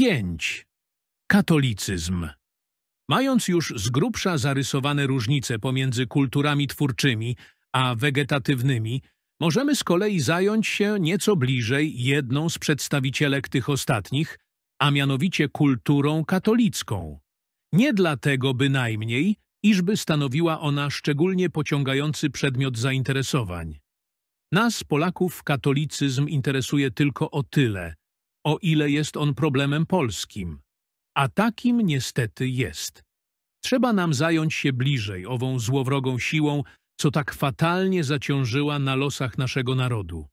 5. Katolicyzm Mając już z grubsza zarysowane różnice pomiędzy kulturami twórczymi a wegetatywnymi, możemy z kolei zająć się nieco bliżej jedną z przedstawicielek tych ostatnich, a mianowicie kulturą katolicką. Nie dlatego bynajmniej, iżby stanowiła ona szczególnie pociągający przedmiot zainteresowań. Nas, Polaków, katolicyzm interesuje tylko o tyle, o ile jest on problemem polskim. A takim niestety jest. Trzeba nam zająć się bliżej ową złowrogą siłą, co tak fatalnie zaciążyła na losach naszego narodu.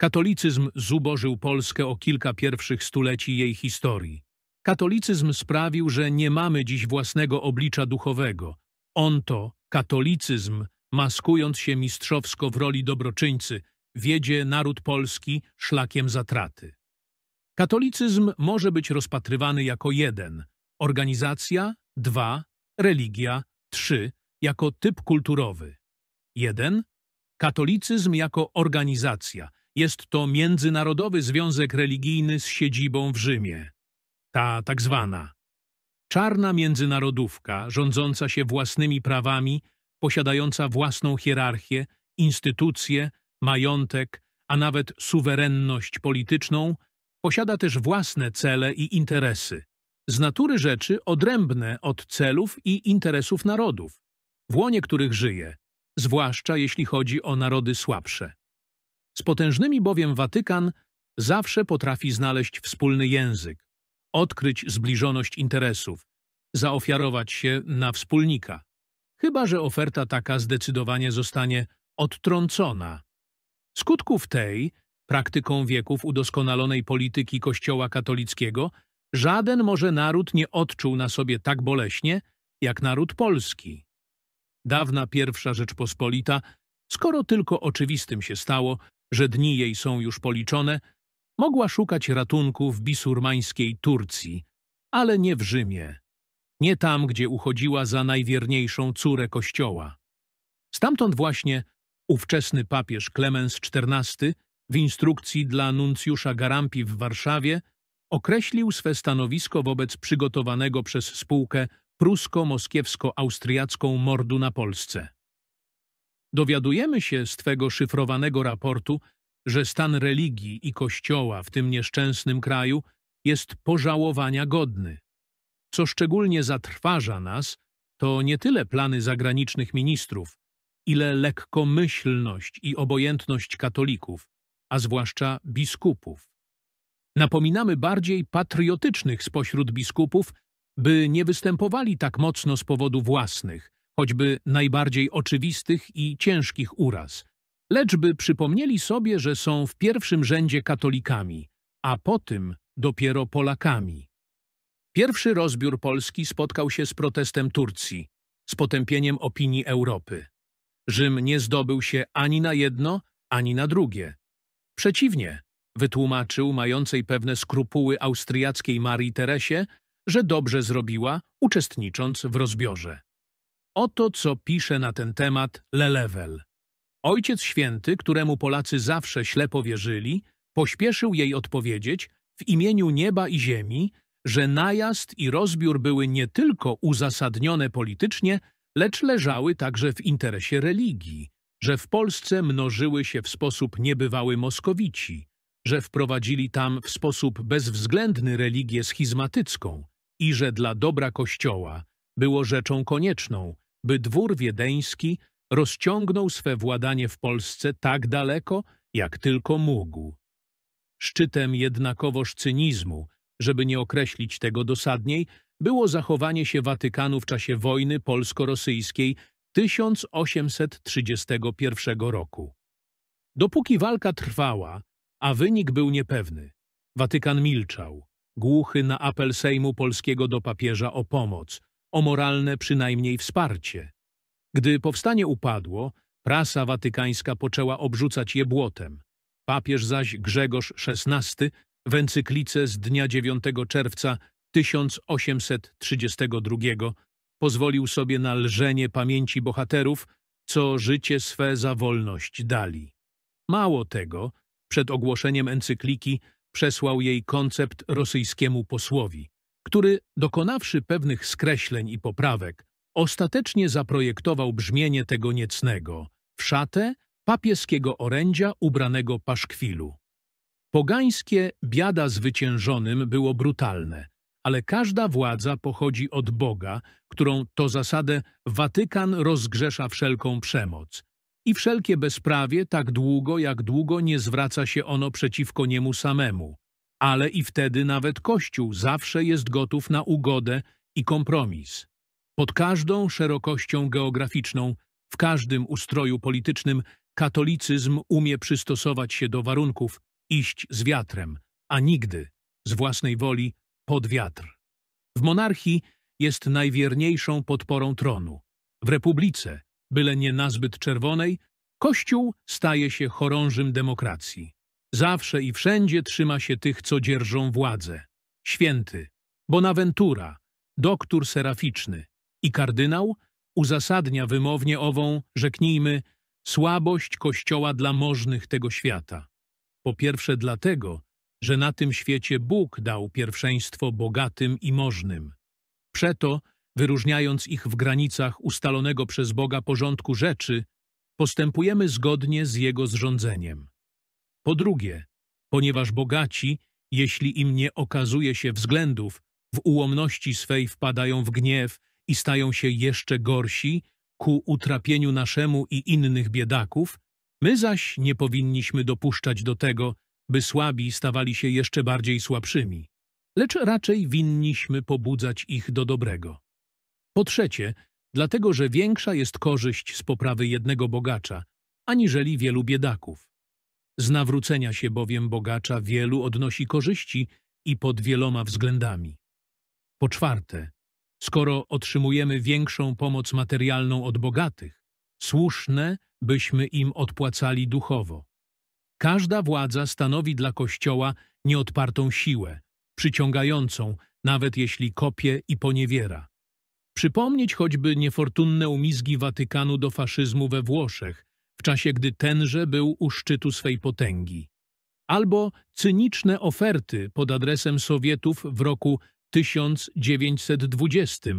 Katolicyzm zubożył Polskę o kilka pierwszych stuleci jej historii. Katolicyzm sprawił, że nie mamy dziś własnego oblicza duchowego. On to, katolicyzm, maskując się mistrzowsko w roli dobroczyńcy, wiedzie naród polski szlakiem zatraty. Katolicyzm może być rozpatrywany jako jeden, organizacja, dwa, religia, trzy, jako typ kulturowy. Jeden, katolicyzm jako organizacja. Jest to międzynarodowy związek religijny z siedzibą w Rzymie. Ta tak zwana czarna międzynarodówka, rządząca się własnymi prawami, posiadająca własną hierarchię, instytucje, majątek, a nawet suwerenność polityczną, Posiada też własne cele i interesy, z natury rzeczy odrębne od celów i interesów narodów, w łonie których żyje, zwłaszcza jeśli chodzi o narody słabsze. Z potężnymi bowiem Watykan zawsze potrafi znaleźć wspólny język, odkryć zbliżoność interesów, zaofiarować się na wspólnika, chyba że oferta taka zdecydowanie zostanie odtrącona. Skutków tej praktyką wieków udoskonalonej polityki Kościoła katolickiego, żaden może naród nie odczuł na sobie tak boleśnie, jak naród polski. Dawna pierwsza Rzeczpospolita, skoro tylko oczywistym się stało, że dni jej są już policzone, mogła szukać ratunku w bisurmańskiej Turcji, ale nie w Rzymie, nie tam, gdzie uchodziła za najwierniejszą córę Kościoła. Stamtąd właśnie ówczesny papież Klemens XIV w instrukcji dla nuncjusza Garampi w Warszawie określił swe stanowisko wobec przygotowanego przez spółkę prusko-moskiewsko-austriacką mordu na Polsce. Dowiadujemy się z twego szyfrowanego raportu, że stan religii i kościoła w tym nieszczęsnym kraju jest pożałowania godny. Co szczególnie zatrważa nas, to nie tyle plany zagranicznych ministrów, ile lekkomyślność i obojętność katolików, a zwłaszcza biskupów. Napominamy bardziej patriotycznych spośród biskupów, by nie występowali tak mocno z powodu własnych, choćby najbardziej oczywistych i ciężkich uraz, lecz by przypomnieli sobie, że są w pierwszym rzędzie katolikami, a po tym dopiero Polakami. Pierwszy rozbiór Polski spotkał się z protestem Turcji, z potępieniem opinii Europy. Rzym nie zdobył się ani na jedno, ani na drugie. Przeciwnie, wytłumaczył mającej pewne skrupuły austriackiej Marii Teresie, że dobrze zrobiła, uczestnicząc w rozbiorze. Oto co pisze na ten temat Lelewel. Ojciec Święty, któremu Polacy zawsze ślepo wierzyli, pośpieszył jej odpowiedzieć w imieniu nieba i ziemi, że najazd i rozbiór były nie tylko uzasadnione politycznie, lecz leżały także w interesie religii, że w Polsce mnożyły się w sposób niebywały Moskowici, że wprowadzili tam w sposób bezwzględny religię schizmatycką i że dla dobra Kościoła było rzeczą konieczną, by dwór wiedeński rozciągnął swe władanie w Polsce tak daleko, jak tylko mógł. Szczytem jednakowoż cynizmu, żeby nie określić tego dosadniej, było zachowanie się Watykanu w czasie wojny polsko-rosyjskiej 1831 roku. Dopóki walka trwała, a wynik był niepewny, Watykan milczał, głuchy na apel Sejmu Polskiego do papieża o pomoc, o moralne przynajmniej wsparcie. Gdy powstanie upadło, prasa watykańska poczęła obrzucać je błotem. Papież zaś Grzegorz XVI w encyklice z dnia 9 czerwca 1832 Pozwolił sobie na lżenie pamięci bohaterów, co życie swe za wolność dali. Mało tego, przed ogłoszeniem encykliki przesłał jej koncept rosyjskiemu posłowi, który, dokonawszy pewnych skreśleń i poprawek, ostatecznie zaprojektował brzmienie tego niecnego w szatę papieskiego orędzia ubranego paszkwilu. Pogańskie biada zwyciężonym było brutalne, ale każda władza pochodzi od Boga, którą to zasadę Watykan rozgrzesza wszelką przemoc i wszelkie bezprawie tak długo, jak długo nie zwraca się ono przeciwko niemu samemu. Ale i wtedy nawet Kościół zawsze jest gotów na ugodę i kompromis. Pod każdą szerokością geograficzną, w każdym ustroju politycznym, katolicyzm umie przystosować się do warunków, iść z wiatrem, a nigdy, z własnej woli, pod wiatr. W monarchii jest najwierniejszą podporą tronu. W republice, byle nie nazbyt czerwonej, Kościół staje się chorążym demokracji. Zawsze i wszędzie trzyma się tych, co dzierżą władzę. Święty, Bonaventura, doktor seraficzny i kardynał uzasadnia wymownie ową, rzeknijmy, słabość Kościoła dla możnych tego świata. Po pierwsze dlatego, że na tym świecie Bóg dał pierwszeństwo bogatym i możnym. Przeto, wyróżniając ich w granicach ustalonego przez Boga porządku rzeczy, postępujemy zgodnie z Jego zrządzeniem. Po drugie, ponieważ bogaci, jeśli im nie okazuje się względów, w ułomności swej wpadają w gniew i stają się jeszcze gorsi ku utrapieniu naszemu i innych biedaków, my zaś nie powinniśmy dopuszczać do tego, by słabi stawali się jeszcze bardziej słabszymi, lecz raczej winniśmy pobudzać ich do dobrego. Po trzecie, dlatego że większa jest korzyść z poprawy jednego bogacza, aniżeli wielu biedaków. Z nawrócenia się bowiem bogacza wielu odnosi korzyści i pod wieloma względami. Po czwarte, skoro otrzymujemy większą pomoc materialną od bogatych, słuszne, byśmy im odpłacali duchowo. Każda władza stanowi dla Kościoła nieodpartą siłę, przyciągającą, nawet jeśli kopie i poniewiera. Przypomnieć choćby niefortunne umizgi Watykanu do faszyzmu we Włoszech, w czasie gdy tenże był u szczytu swej potęgi. Albo cyniczne oferty pod adresem Sowietów w roku 1920,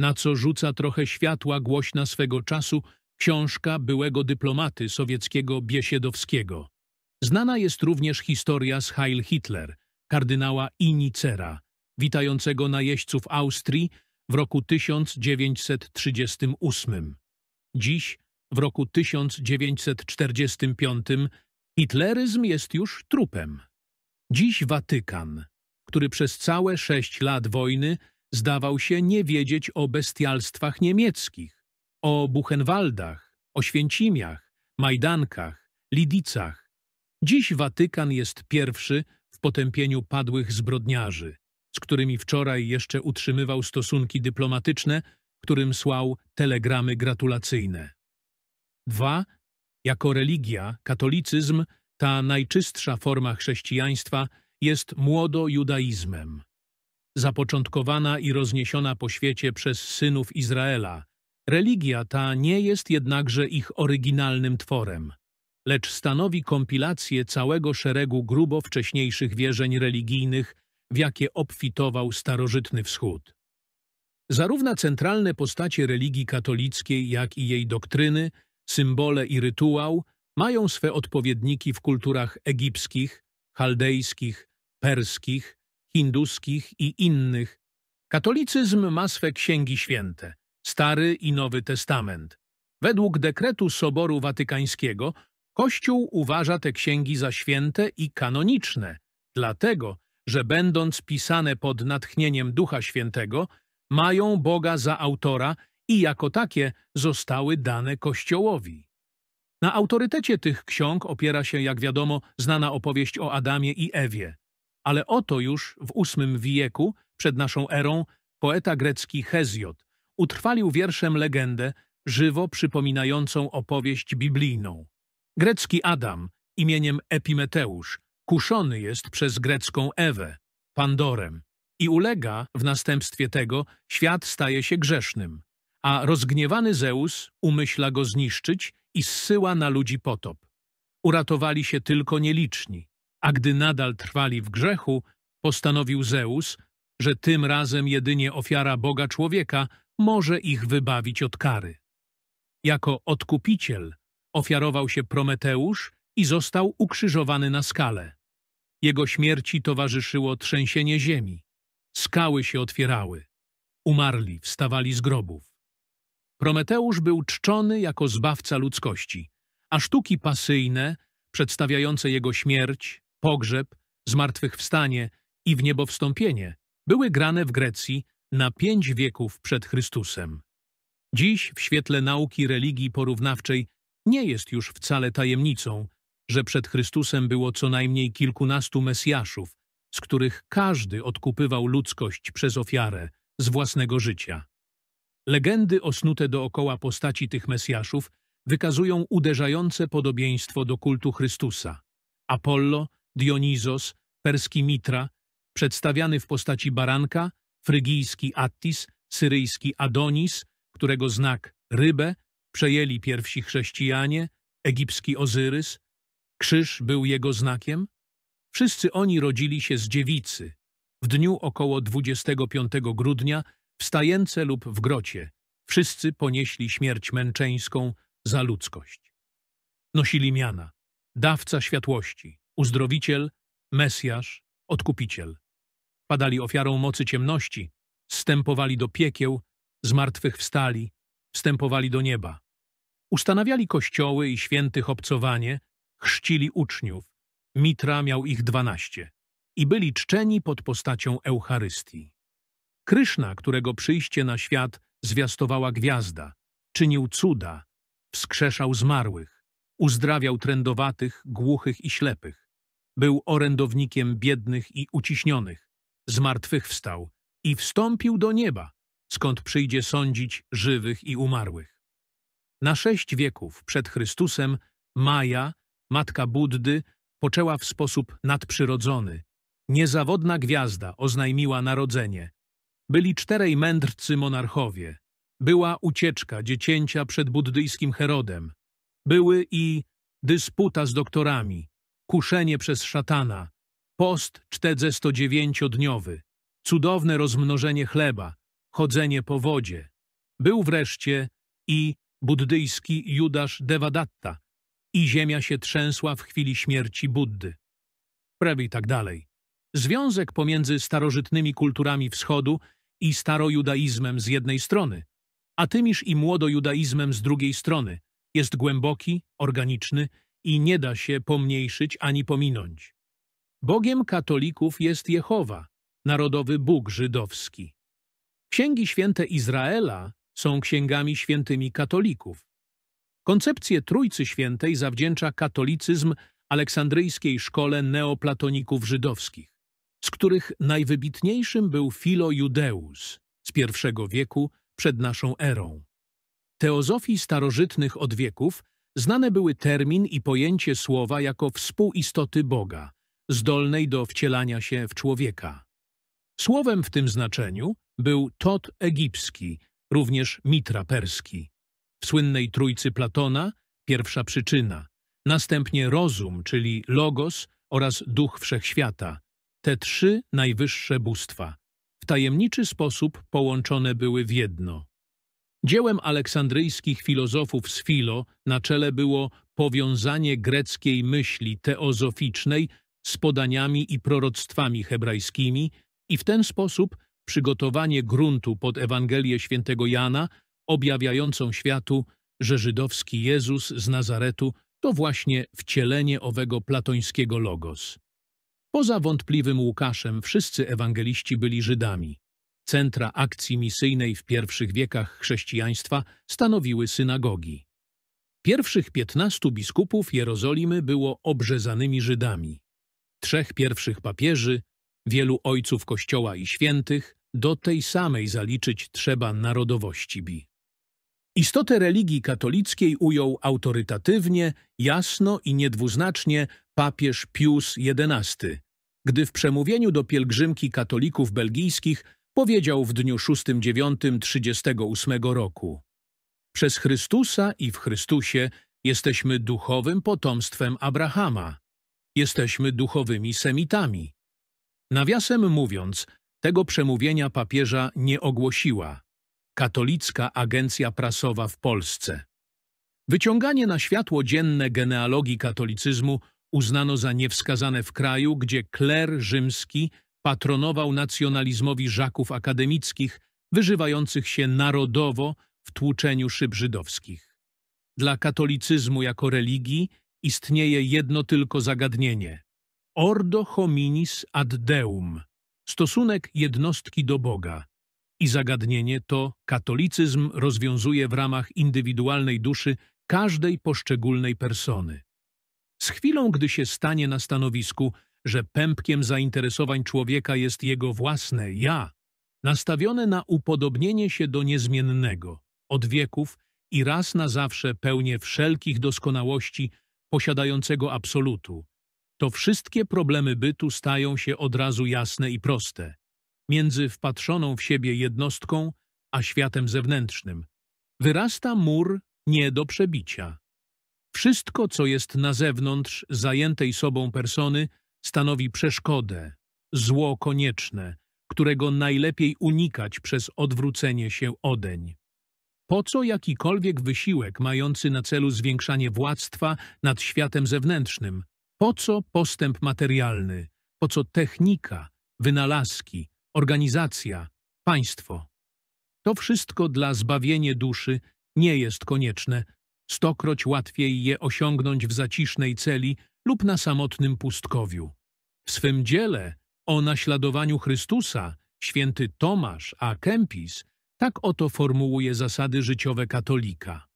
na co rzuca trochę światła głośna swego czasu książka byłego dyplomaty sowieckiego Biesiedowskiego. Znana jest również historia z Heil Hitler, kardynała Inicera, witającego najeźdźców Austrii w roku 1938. Dziś, w roku 1945, hitleryzm jest już trupem. Dziś Watykan, który przez całe sześć lat wojny zdawał się nie wiedzieć o bestialstwach niemieckich, o Buchenwaldach, o Święcimiach, Majdankach, Lidicach, Dziś Watykan jest pierwszy w potępieniu padłych zbrodniarzy, z którymi wczoraj jeszcze utrzymywał stosunki dyplomatyczne, którym słał telegramy gratulacyjne. 2. Jako religia, katolicyzm, ta najczystsza forma chrześcijaństwa, jest młodo-judaizmem. Zapoczątkowana i rozniesiona po świecie przez synów Izraela, religia ta nie jest jednakże ich oryginalnym tworem lecz stanowi kompilację całego szeregu grubo wcześniejszych wierzeń religijnych, w jakie obfitował starożytny wschód. Zarówno centralne postacie religii katolickiej, jak i jej doktryny, symbole i rytuał mają swe odpowiedniki w kulturach egipskich, chaldejskich, perskich, hinduskich i innych. Katolicyzm ma swe księgi święte, Stary i Nowy Testament. Według dekretu Soboru Watykańskiego Kościół uważa te księgi za święte i kanoniczne, dlatego, że będąc pisane pod natchnieniem Ducha Świętego, mają Boga za autora i jako takie zostały dane Kościołowi. Na autorytecie tych ksiąg opiera się, jak wiadomo, znana opowieść o Adamie i Ewie. Ale oto już w VIII wieku, przed naszą erą, poeta grecki Heziod utrwalił wierszem legendę, żywo przypominającą opowieść biblijną. Grecki Adam imieniem Epimeteusz kuszony jest przez grecką Ewę, Pandorem, i ulega w następstwie tego świat staje się grzesznym, a rozgniewany Zeus umyśla go zniszczyć i zsyła na ludzi potop. Uratowali się tylko nieliczni, a gdy nadal trwali w grzechu, postanowił Zeus, że tym razem jedynie ofiara Boga człowieka może ich wybawić od kary. Jako odkupiciel ofiarował się Prometeusz i został ukrzyżowany na skale. Jego śmierci towarzyszyło trzęsienie ziemi. Skały się otwierały. Umarli wstawali z grobów. Prometeusz był czczony jako zbawca ludzkości, a sztuki pasyjne, przedstawiające jego śmierć, pogrzeb, zmartwychwstanie i wniebowstąpienie, były grane w Grecji na pięć wieków przed Chrystusem. Dziś, w świetle nauki religii porównawczej nie jest już wcale tajemnicą, że przed Chrystusem było co najmniej kilkunastu Mesjaszów, z których każdy odkupywał ludzkość przez ofiarę z własnego życia. Legendy osnute dookoła postaci tych Mesjaszów wykazują uderzające podobieństwo do kultu Chrystusa. Apollo, Dionizos, perski Mitra, przedstawiany w postaci baranka, frygijski Attis, syryjski Adonis, którego znak rybę przejęli pierwsi chrześcijanie, egipski Ozyrys, krzyż był jego znakiem? Wszyscy oni rodzili się z dziewicy, w dniu około 25 grudnia w stajence lub w grocie. Wszyscy ponieśli śmierć męczeńską za ludzkość. Nosili miana, dawca światłości, uzdrowiciel, mesjasz, odkupiciel. Padali ofiarą mocy ciemności, zstępowali do piekieł, zmartwychwstali, wstępowali do nieba. Ustanawiali kościoły i świętych obcowanie, chrzcili uczniów. Mitra miał ich dwanaście i byli czczeni pod postacią Eucharystii. Kryszna, którego przyjście na świat zwiastowała gwiazda, czynił cuda, wskrzeszał zmarłych, uzdrawiał trędowatych, głuchych i ślepych. Był orędownikiem biednych i uciśnionych, zmartwychwstał i wstąpił do nieba, skąd przyjdzie sądzić żywych i umarłych. Na sześć wieków przed Chrystusem Maja, matka Buddy, poczęła w sposób nadprzyrodzony. Niezawodna gwiazda oznajmiła narodzenie. Byli czterej mędrcy monarchowie. Była ucieczka dziecięcia przed buddyjskim Herodem. Były i dysputa z doktorami, kuszenie przez szatana, post cztedze 109-dniowy, cudowne rozmnożenie chleba, chodzenie po wodzie. Był wreszcie i buddyjski Judasz Devadatta i ziemia się trzęsła w chwili śmierci Buddy. Prawie tak dalej. Związek pomiędzy starożytnymi kulturami wschodu i starojudaizmem z jednej strony, a tymiż i młodojudaizmem z drugiej strony, jest głęboki, organiczny i nie da się pomniejszyć ani pominąć. Bogiem katolików jest Jehowa, narodowy Bóg żydowski. Księgi święte Izraela są księgami świętymi katolików. Koncepcję Trójcy Świętej zawdzięcza katolicyzm aleksandryjskiej szkole neoplatoników żydowskich, z których najwybitniejszym był Philo Judeus z I wieku przed naszą erą. Teozofii starożytnych od wieków znane były termin i pojęcie słowa jako współistoty Boga, zdolnej do wcielania się w człowieka. Słowem w tym znaczeniu był Tot egipski, również Mitra Perski. W słynnej trójcy Platona pierwsza przyczyna, następnie rozum, czyli logos oraz duch wszechświata. Te trzy najwyższe bóstwa w tajemniczy sposób połączone były w jedno. Dziełem aleksandryjskich filozofów z Filo na czele było powiązanie greckiej myśli teozoficznej z podaniami i proroctwami hebrajskimi i w ten sposób przygotowanie gruntu pod Ewangelię świętego Jana, objawiającą światu, że żydowski Jezus z Nazaretu to właśnie wcielenie owego platońskiego logos. Poza wątpliwym Łukaszem wszyscy ewangeliści byli Żydami. Centra akcji misyjnej w pierwszych wiekach chrześcijaństwa stanowiły synagogi. Pierwszych piętnastu biskupów Jerozolimy było obrzezanymi Żydami. Trzech pierwszych papieży, wielu ojców Kościoła i świętych, do tej samej zaliczyć trzeba narodowości bi. Istotę religii katolickiej ujął autorytatywnie, jasno i niedwuznacznie papież Pius XI, gdy w przemówieniu do pielgrzymki katolików belgijskich powiedział w dniu 6-9-38 roku Przez Chrystusa i w Chrystusie jesteśmy duchowym potomstwem Abrahama. Jesteśmy duchowymi Semitami. Nawiasem mówiąc, tego przemówienia papieża nie ogłosiła katolicka agencja prasowa w Polsce. Wyciąganie na światło dzienne genealogii katolicyzmu uznano za niewskazane w kraju, gdzie kler rzymski patronował nacjonalizmowi żaków akademickich wyżywających się narodowo w tłuczeniu szyb żydowskich. Dla katolicyzmu jako religii istnieje jedno tylko zagadnienie – ordo hominis ad deum – Stosunek jednostki do Boga i zagadnienie to katolicyzm rozwiązuje w ramach indywidualnej duszy każdej poszczególnej persony. Z chwilą, gdy się stanie na stanowisku, że pępkiem zainteresowań człowieka jest jego własne ja, nastawione na upodobnienie się do niezmiennego, od wieków i raz na zawsze pełnie wszelkich doskonałości posiadającego absolutu, to wszystkie problemy bytu stają się od razu jasne i proste, między wpatrzoną w siebie jednostką a światem zewnętrznym. Wyrasta mur nie do przebicia. Wszystko, co jest na zewnątrz zajętej sobą persony, stanowi przeszkodę, zło konieczne, którego najlepiej unikać przez odwrócenie się odeń. Po co jakikolwiek wysiłek mający na celu zwiększanie władztwa nad światem zewnętrznym, po co postęp materialny? Po co technika, wynalazki, organizacja, państwo? To wszystko dla zbawienia duszy nie jest konieczne. Stokroć łatwiej je osiągnąć w zacisznej celi lub na samotnym pustkowiu. W swym dziele o naśladowaniu Chrystusa święty Tomasz A. Kempis tak oto formułuje zasady życiowe katolika.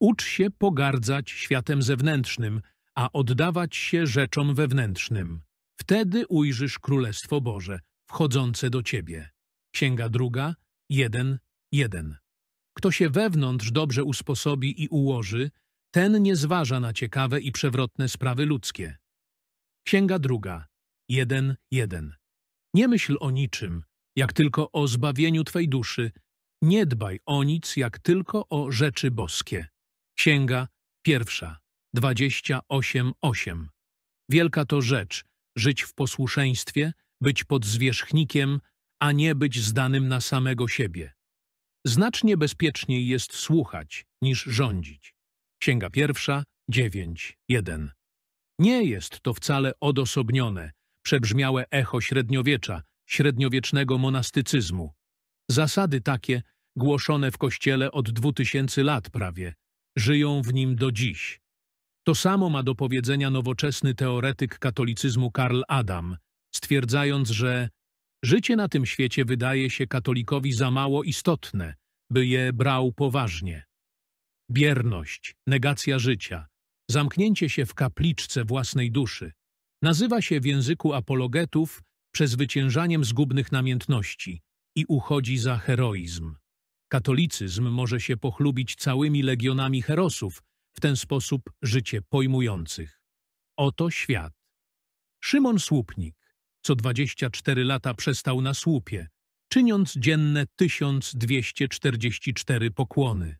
Ucz się pogardzać światem zewnętrznym – a oddawać się rzeczom wewnętrznym. Wtedy ujrzysz Królestwo Boże, wchodzące do ciebie. Księga druga, 1, 1. Kto się wewnątrz dobrze usposobi i ułoży, ten nie zważa na ciekawe i przewrotne sprawy ludzkie. Księga druga, 1, 1. Nie myśl o niczym, jak tylko o zbawieniu Twej duszy, nie dbaj o nic, jak tylko o rzeczy boskie. Księga pierwsza. 28.8 Wielka to rzecz, żyć w posłuszeństwie, być pod zwierzchnikiem, a nie być zdanym na samego siebie. Znacznie bezpieczniej jest słuchać niż rządzić. Księga pierwsza, 9.1 Nie jest to wcale odosobnione, przebrzmiałe echo średniowiecza, średniowiecznego monastycyzmu. Zasady takie, głoszone w Kościele od 2000 lat prawie, żyją w nim do dziś. To samo ma do powiedzenia nowoczesny teoretyk katolicyzmu Karl Adam, stwierdzając, że życie na tym świecie wydaje się katolikowi za mało istotne, by je brał poważnie. Bierność, negacja życia, zamknięcie się w kapliczce własnej duszy nazywa się w języku apologetów przezwyciężaniem zgubnych namiętności i uchodzi za heroizm. Katolicyzm może się pochlubić całymi legionami herosów, w ten sposób życie pojmujących. Oto świat. Szymon Słupnik co 24 lata przestał na słupie, czyniąc dzienne 1244 pokłony.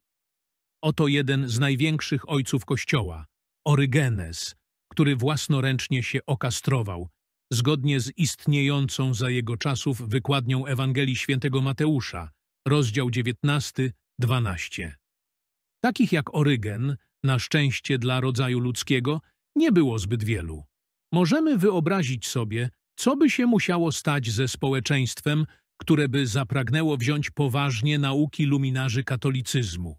Oto jeden z największych ojców Kościoła, Orygenes, który własnoręcznie się okastrował, zgodnie z istniejącą za jego czasów wykładnią Ewangelii Świętego Mateusza, rozdział 19, 12. Takich jak Orygen na szczęście dla rodzaju ludzkiego, nie było zbyt wielu. Możemy wyobrazić sobie, co by się musiało stać ze społeczeństwem, które by zapragnęło wziąć poważnie nauki luminarzy katolicyzmu.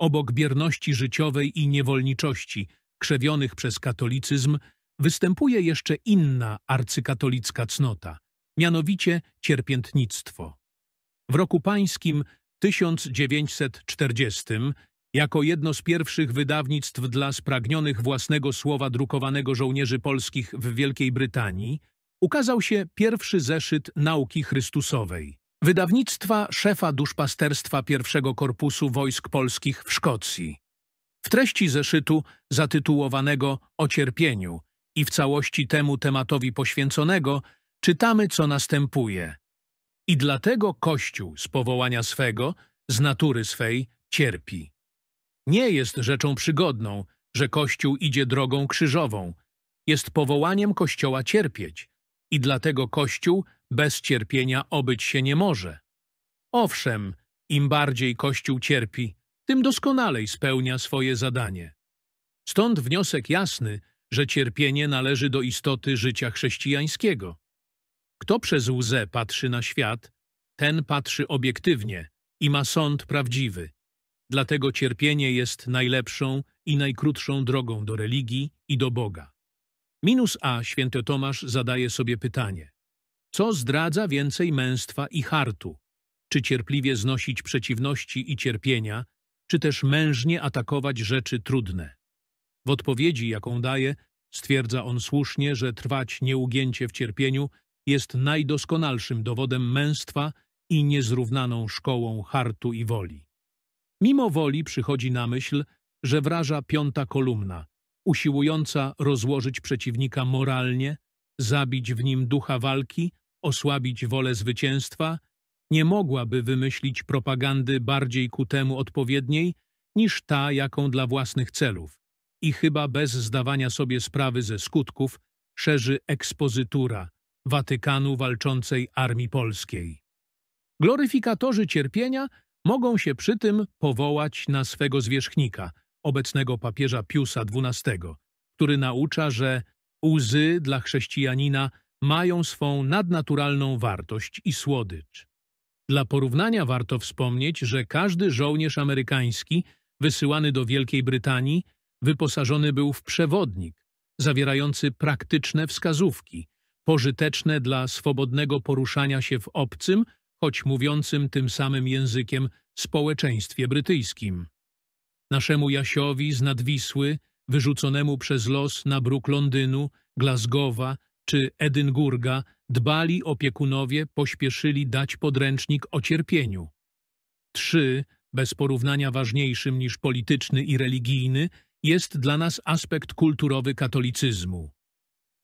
Obok bierności życiowej i niewolniczości, krzewionych przez katolicyzm, występuje jeszcze inna arcykatolicka cnota, mianowicie cierpiętnictwo. W roku pańskim 1940 jako jedno z pierwszych wydawnictw dla spragnionych własnego słowa drukowanego żołnierzy polskich w Wielkiej Brytanii ukazał się pierwszy zeszyt nauki Chrystusowej, wydawnictwa szefa duszpasterstwa pierwszego korpusu wojsk polskich w Szkocji. W treści zeszytu zatytułowanego O cierpieniu i w całości temu tematowi poświęconego czytamy, co następuje. I dlatego Kościół z powołania swego, z natury swej, cierpi. Nie jest rzeczą przygodną, że Kościół idzie drogą krzyżową. Jest powołaniem Kościoła cierpieć i dlatego Kościół bez cierpienia obyć się nie może. Owszem, im bardziej Kościół cierpi, tym doskonalej spełnia swoje zadanie. Stąd wniosek jasny, że cierpienie należy do istoty życia chrześcijańskiego. Kto przez łzę patrzy na świat, ten patrzy obiektywnie i ma sąd prawdziwy. Dlatego cierpienie jest najlepszą i najkrótszą drogą do religii i do Boga. Minus A święty Tomasz zadaje sobie pytanie. Co zdradza więcej męstwa i hartu? Czy cierpliwie znosić przeciwności i cierpienia, czy też mężnie atakować rzeczy trudne? W odpowiedzi, jaką daje, stwierdza on słusznie, że trwać nieugięcie w cierpieniu jest najdoskonalszym dowodem męstwa i niezrównaną szkołą hartu i woli. Mimo woli przychodzi na myśl, że wraża piąta kolumna, usiłująca rozłożyć przeciwnika moralnie, zabić w nim ducha walki, osłabić wolę zwycięstwa, nie mogłaby wymyślić propagandy bardziej ku temu odpowiedniej niż ta, jaką dla własnych celów. I chyba bez zdawania sobie sprawy ze skutków szerzy ekspozytura Watykanu walczącej Armii Polskiej. Gloryfikatorzy cierpienia – Mogą się przy tym powołać na swego zwierzchnika, obecnego papieża Piusa XII, który naucza, że łzy dla chrześcijanina mają swą nadnaturalną wartość i słodycz. Dla porównania warto wspomnieć, że każdy żołnierz amerykański wysyłany do Wielkiej Brytanii wyposażony był w przewodnik zawierający praktyczne wskazówki, pożyteczne dla swobodnego poruszania się w obcym choć mówiącym tym samym językiem społeczeństwie brytyjskim. Naszemu Jasiowi z Nadwisły, wyrzuconemu przez los na bruk Londynu, Glasgowa czy Edynburga, dbali opiekunowie pośpieszyli dać podręcznik o cierpieniu. Trzy, bez porównania ważniejszym niż polityczny i religijny, jest dla nas aspekt kulturowy katolicyzmu.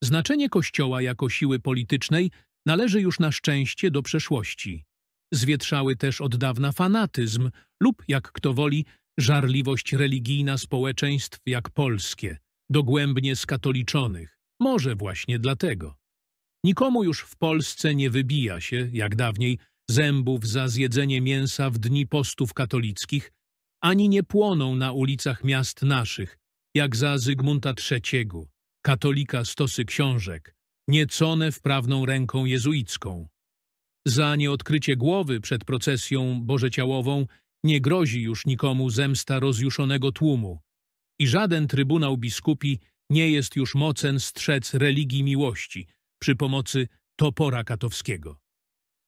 Znaczenie Kościoła jako siły politycznej należy już na szczęście do przeszłości. Zwietrzały też od dawna fanatyzm lub, jak kto woli, żarliwość religijna społeczeństw jak polskie, dogłębnie skatoliczonych. Może właśnie dlatego. Nikomu już w Polsce nie wybija się, jak dawniej, zębów za zjedzenie mięsa w dni postów katolickich, ani nie płoną na ulicach miast naszych, jak za Zygmunta III, katolika stosy książek, nieczone wprawną ręką jezuicką. Za nieodkrycie głowy przed procesją bożeciałową nie grozi już nikomu zemsta rozjuszonego tłumu i żaden trybunał biskupi nie jest już mocen strzec religii miłości przy pomocy topora katowskiego.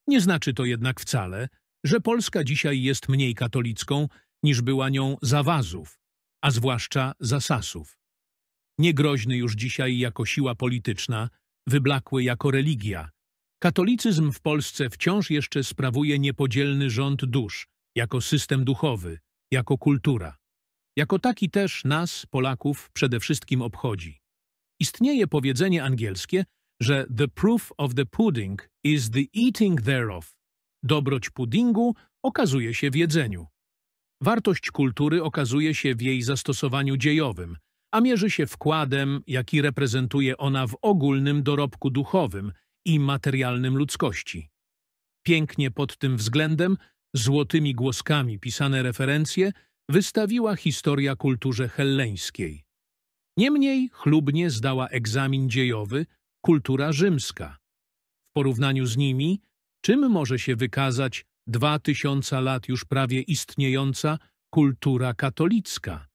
Nie znaczy to jednak wcale, że Polska dzisiaj jest mniej katolicką niż była nią za Wazów, a zwłaszcza za Sasów. Niegroźny już dzisiaj jako siła polityczna, wyblakły jako religia. Katolicyzm w Polsce wciąż jeszcze sprawuje niepodzielny rząd dusz, jako system duchowy, jako kultura. Jako taki też nas, Polaków, przede wszystkim obchodzi. Istnieje powiedzenie angielskie, że the proof of the pudding is the eating thereof. Dobroć puddingu okazuje się w jedzeniu. Wartość kultury okazuje się w jej zastosowaniu dziejowym, a mierzy się wkładem, jaki reprezentuje ona w ogólnym dorobku duchowym i materialnym ludzkości. Pięknie pod tym względem, złotymi głoskami pisane referencje, wystawiła historia kulturze helleńskiej. Niemniej chlubnie zdała egzamin dziejowy kultura rzymska. W porównaniu z nimi, czym może się wykazać dwa tysiąca lat już prawie istniejąca kultura katolicka?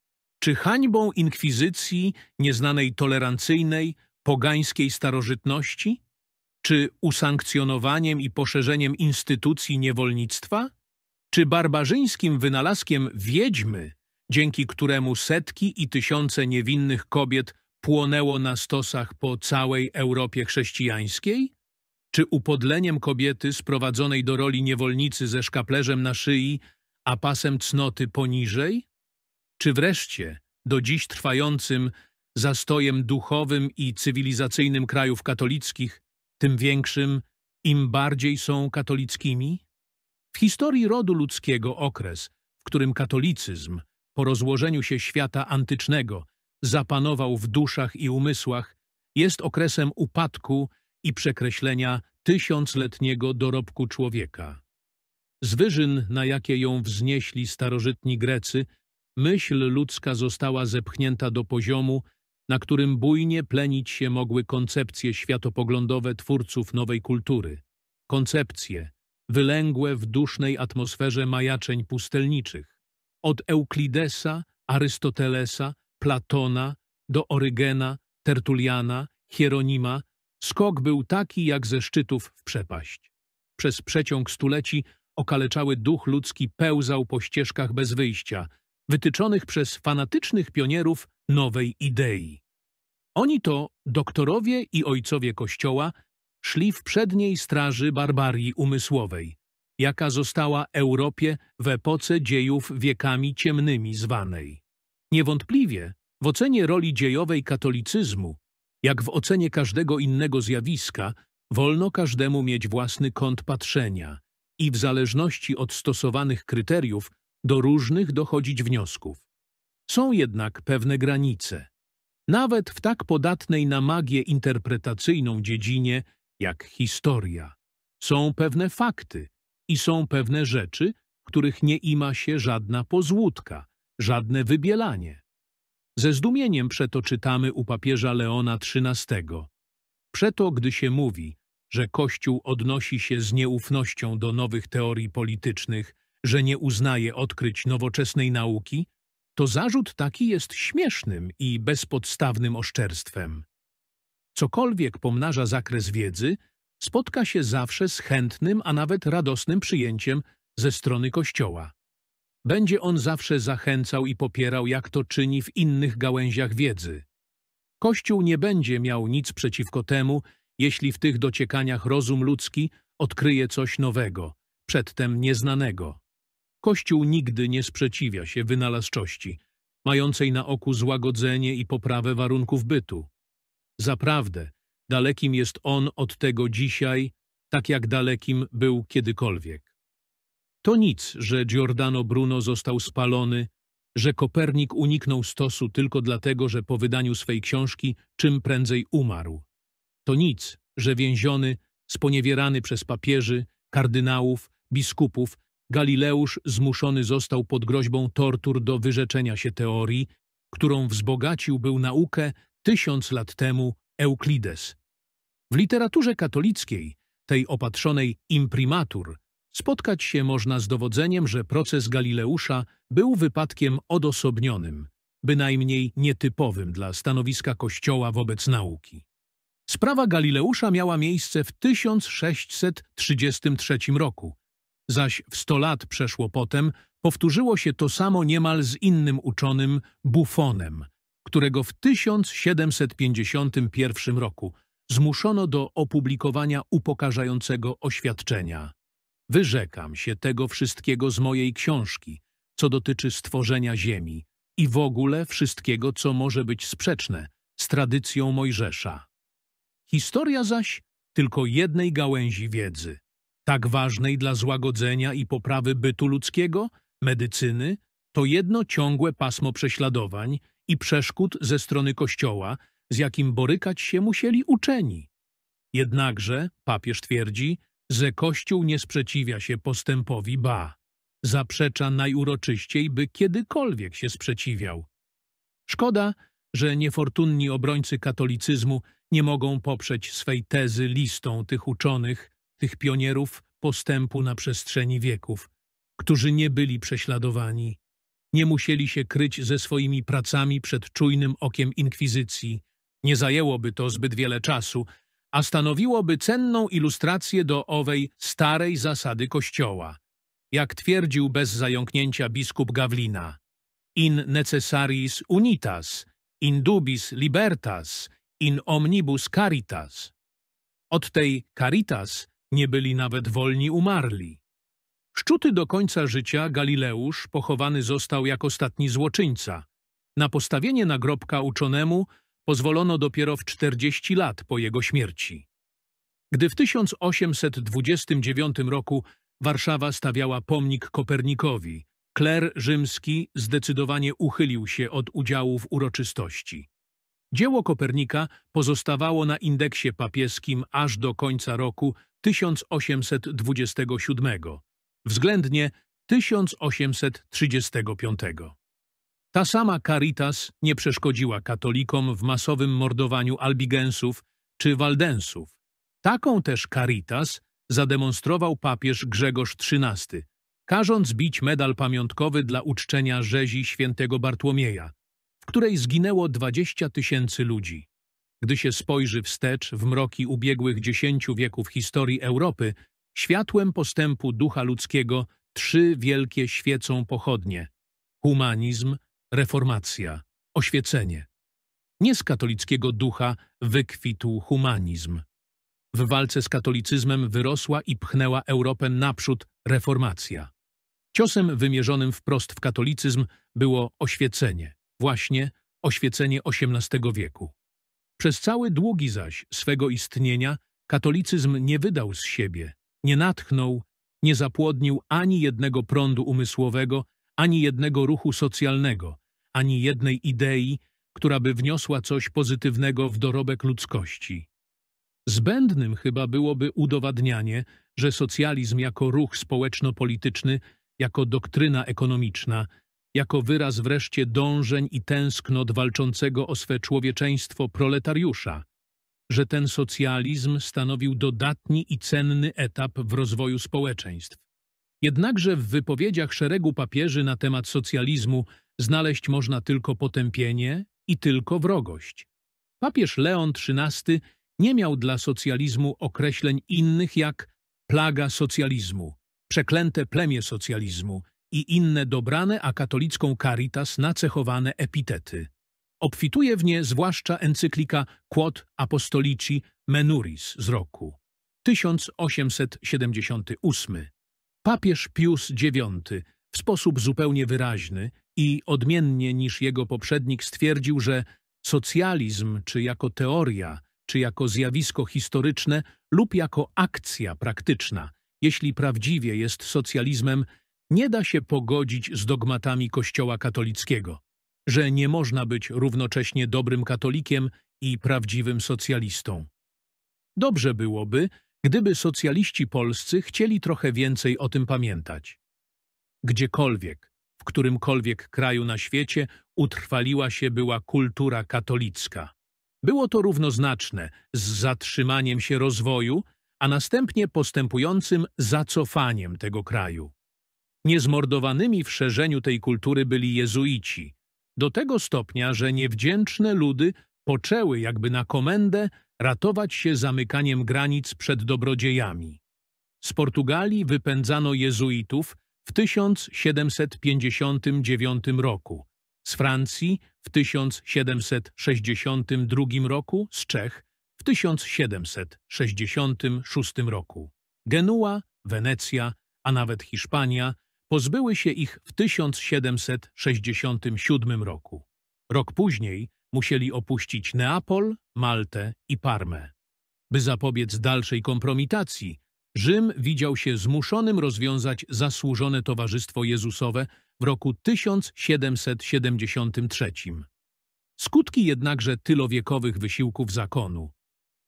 Czy hańbą inkwizycji, nieznanej tolerancyjnej, pogańskiej starożytności? Czy usankcjonowaniem i poszerzeniem instytucji niewolnictwa? Czy barbarzyńskim wynalazkiem wiedźmy, dzięki któremu setki i tysiące niewinnych kobiet płonęło na stosach po całej Europie chrześcijańskiej? Czy upodleniem kobiety sprowadzonej do roli niewolnicy ze szkaplerzem na szyi, a pasem cnoty poniżej? czy wreszcie do dziś trwającym zastojem duchowym i cywilizacyjnym krajów katolickich, tym większym, im bardziej są katolickimi? W historii rodu ludzkiego okres, w którym katolicyzm po rozłożeniu się świata antycznego zapanował w duszach i umysłach, jest okresem upadku i przekreślenia tysiącletniego dorobku człowieka. Z wyżyn, na jakie ją wznieśli starożytni Grecy, Myśl ludzka została zepchnięta do poziomu, na którym bujnie plenić się mogły koncepcje światopoglądowe twórców nowej kultury. Koncepcje, wylęgłe w dusznej atmosferze majaczeń pustelniczych. Od Euklidesa, Arystotelesa, Platona do Orygena, Tertuliana, Hieronima, skok był taki jak ze szczytów w przepaść. Przez przeciąg stuleci okaleczały duch ludzki pełzał po ścieżkach bez wyjścia – wytyczonych przez fanatycznych pionierów nowej idei. Oni to doktorowie i ojcowie Kościoła szli w przedniej straży barbarii umysłowej, jaka została Europie w epoce dziejów wiekami ciemnymi zwanej. Niewątpliwie w ocenie roli dziejowej katolicyzmu, jak w ocenie każdego innego zjawiska, wolno każdemu mieć własny kąt patrzenia i w zależności od stosowanych kryteriów do różnych dochodzić wniosków. Są jednak pewne granice. Nawet w tak podatnej na magię interpretacyjną dziedzinie jak historia. Są pewne fakty i są pewne rzeczy, których nie ima się żadna pozłódka, żadne wybielanie. Ze zdumieniem przeto czytamy u papieża Leona XIII. Przeto, gdy się mówi, że Kościół odnosi się z nieufnością do nowych teorii politycznych, że nie uznaje odkryć nowoczesnej nauki, to zarzut taki jest śmiesznym i bezpodstawnym oszczerstwem. Cokolwiek pomnaża zakres wiedzy, spotka się zawsze z chętnym, a nawet radosnym przyjęciem ze strony Kościoła. Będzie on zawsze zachęcał i popierał, jak to czyni w innych gałęziach wiedzy. Kościół nie będzie miał nic przeciwko temu, jeśli w tych dociekaniach rozum ludzki odkryje coś nowego, przedtem nieznanego. Kościół nigdy nie sprzeciwia się wynalazczości, mającej na oku złagodzenie i poprawę warunków bytu. Zaprawdę, dalekim jest on od tego dzisiaj, tak jak dalekim był kiedykolwiek. To nic, że Giordano Bruno został spalony, że Kopernik uniknął stosu tylko dlatego, że po wydaniu swej książki czym prędzej umarł. To nic, że więziony, sponiewierany przez papieży, kardynałów, biskupów, Galileusz zmuszony został pod groźbą tortur do wyrzeczenia się teorii, którą wzbogacił był naukę tysiąc lat temu Euklides. W literaturze katolickiej, tej opatrzonej imprimatur, spotkać się można z dowodzeniem, że proces Galileusza był wypadkiem odosobnionym, bynajmniej nietypowym dla stanowiska Kościoła wobec nauki. Sprawa Galileusza miała miejsce w 1633 roku, zaś w sto lat przeszło potem, powtórzyło się to samo niemal z innym uczonym, Buffonem, którego w 1751 roku zmuszono do opublikowania upokarzającego oświadczenia. Wyrzekam się tego wszystkiego z mojej książki, co dotyczy stworzenia ziemi i w ogóle wszystkiego, co może być sprzeczne z tradycją Mojżesza. Historia zaś tylko jednej gałęzi wiedzy, tak ważnej dla złagodzenia i poprawy bytu ludzkiego, medycyny, to jedno ciągłe pasmo prześladowań i przeszkód ze strony Kościoła, z jakim borykać się musieli uczeni. Jednakże, papież twierdzi, że Kościół nie sprzeciwia się postępowi ba, zaprzecza najuroczyściej, by kiedykolwiek się sprzeciwiał. Szkoda, że niefortunni obrońcy katolicyzmu nie mogą poprzeć swej tezy listą tych uczonych, tych pionierów postępu na przestrzeni wieków, którzy nie byli prześladowani, nie musieli się kryć ze swoimi pracami przed czujnym okiem inkwizycji. Nie zajęłoby to zbyt wiele czasu, a stanowiłoby cenną ilustrację do owej starej zasady Kościoła. Jak twierdził bez zająknięcia biskup Gawlina, in necessaris unitas, in dubis libertas, in omnibus caritas. Od tej caritas nie byli nawet wolni umarli. Szczuty do końca życia Galileusz pochowany został jak ostatni złoczyńca. Na postawienie nagrobka uczonemu pozwolono dopiero w 40 lat po jego śmierci. Gdy w 1829 roku Warszawa stawiała pomnik Kopernikowi, kler rzymski zdecydowanie uchylił się od udziału w uroczystości. Dzieło Kopernika pozostawało na indeksie papieskim aż do końca roku 1827, względnie 1835. Ta sama Caritas nie przeszkodziła katolikom w masowym mordowaniu albigensów czy waldensów. Taką też Caritas zademonstrował papież Grzegorz XIII, każąc bić medal pamiątkowy dla uczczenia rzezi świętego Bartłomieja, w której zginęło 20 tysięcy ludzi. Gdy się spojrzy wstecz w mroki ubiegłych dziesięciu wieków historii Europy, światłem postępu ducha ludzkiego trzy wielkie świecą pochodnie – humanizm, reformacja, oświecenie. Nie z katolickiego ducha wykwitł humanizm. W walce z katolicyzmem wyrosła i pchnęła Europę naprzód reformacja. Ciosem wymierzonym wprost w katolicyzm było oświecenie, właśnie oświecenie XVIII wieku. Przez cały długi zaś swego istnienia katolicyzm nie wydał z siebie, nie natchnął, nie zapłodnił ani jednego prądu umysłowego, ani jednego ruchu socjalnego, ani jednej idei, która by wniosła coś pozytywnego w dorobek ludzkości. Zbędnym chyba byłoby udowadnianie, że socjalizm jako ruch społeczno-polityczny, jako doktryna ekonomiczna – jako wyraz wreszcie dążeń i tęsknot walczącego o swe człowieczeństwo proletariusza, że ten socjalizm stanowił dodatni i cenny etap w rozwoju społeczeństw. Jednakże w wypowiedziach szeregu papieży na temat socjalizmu znaleźć można tylko potępienie i tylko wrogość. Papież Leon XIII nie miał dla socjalizmu określeń innych jak plaga socjalizmu, przeklęte plemię socjalizmu, i inne dobrane, a katolicką Caritas nacechowane epitety. Obfituje w nie zwłaszcza encyklika Quod Apostolici Menuris z roku 1878. Papież Pius IX w sposób zupełnie wyraźny i odmiennie niż jego poprzednik stwierdził, że socjalizm czy jako teoria, czy jako zjawisko historyczne lub jako akcja praktyczna, jeśli prawdziwie jest socjalizmem, nie da się pogodzić z dogmatami Kościoła katolickiego, że nie można być równocześnie dobrym katolikiem i prawdziwym socjalistą. Dobrze byłoby, gdyby socjaliści polscy chcieli trochę więcej o tym pamiętać. Gdziekolwiek, w którymkolwiek kraju na świecie utrwaliła się była kultura katolicka. Było to równoznaczne z zatrzymaniem się rozwoju, a następnie postępującym zacofaniem tego kraju. Niezmordowanymi w szerzeniu tej kultury byli jezuici, do tego stopnia, że niewdzięczne ludy poczęły jakby na komendę ratować się zamykaniem granic przed dobrodziejami. Z Portugalii wypędzano jezuitów w 1759 roku, z Francji w 1762 roku, z Czech w 1766 roku. Genua, Wenecja, a nawet Hiszpania Pozbyły się ich w 1767 roku. Rok później musieli opuścić Neapol, Maltę i Parmę. By zapobiec dalszej kompromitacji, Rzym widział się zmuszonym rozwiązać zasłużone Towarzystwo Jezusowe w roku 1773. Skutki jednakże tylowiekowych wysiłków zakonu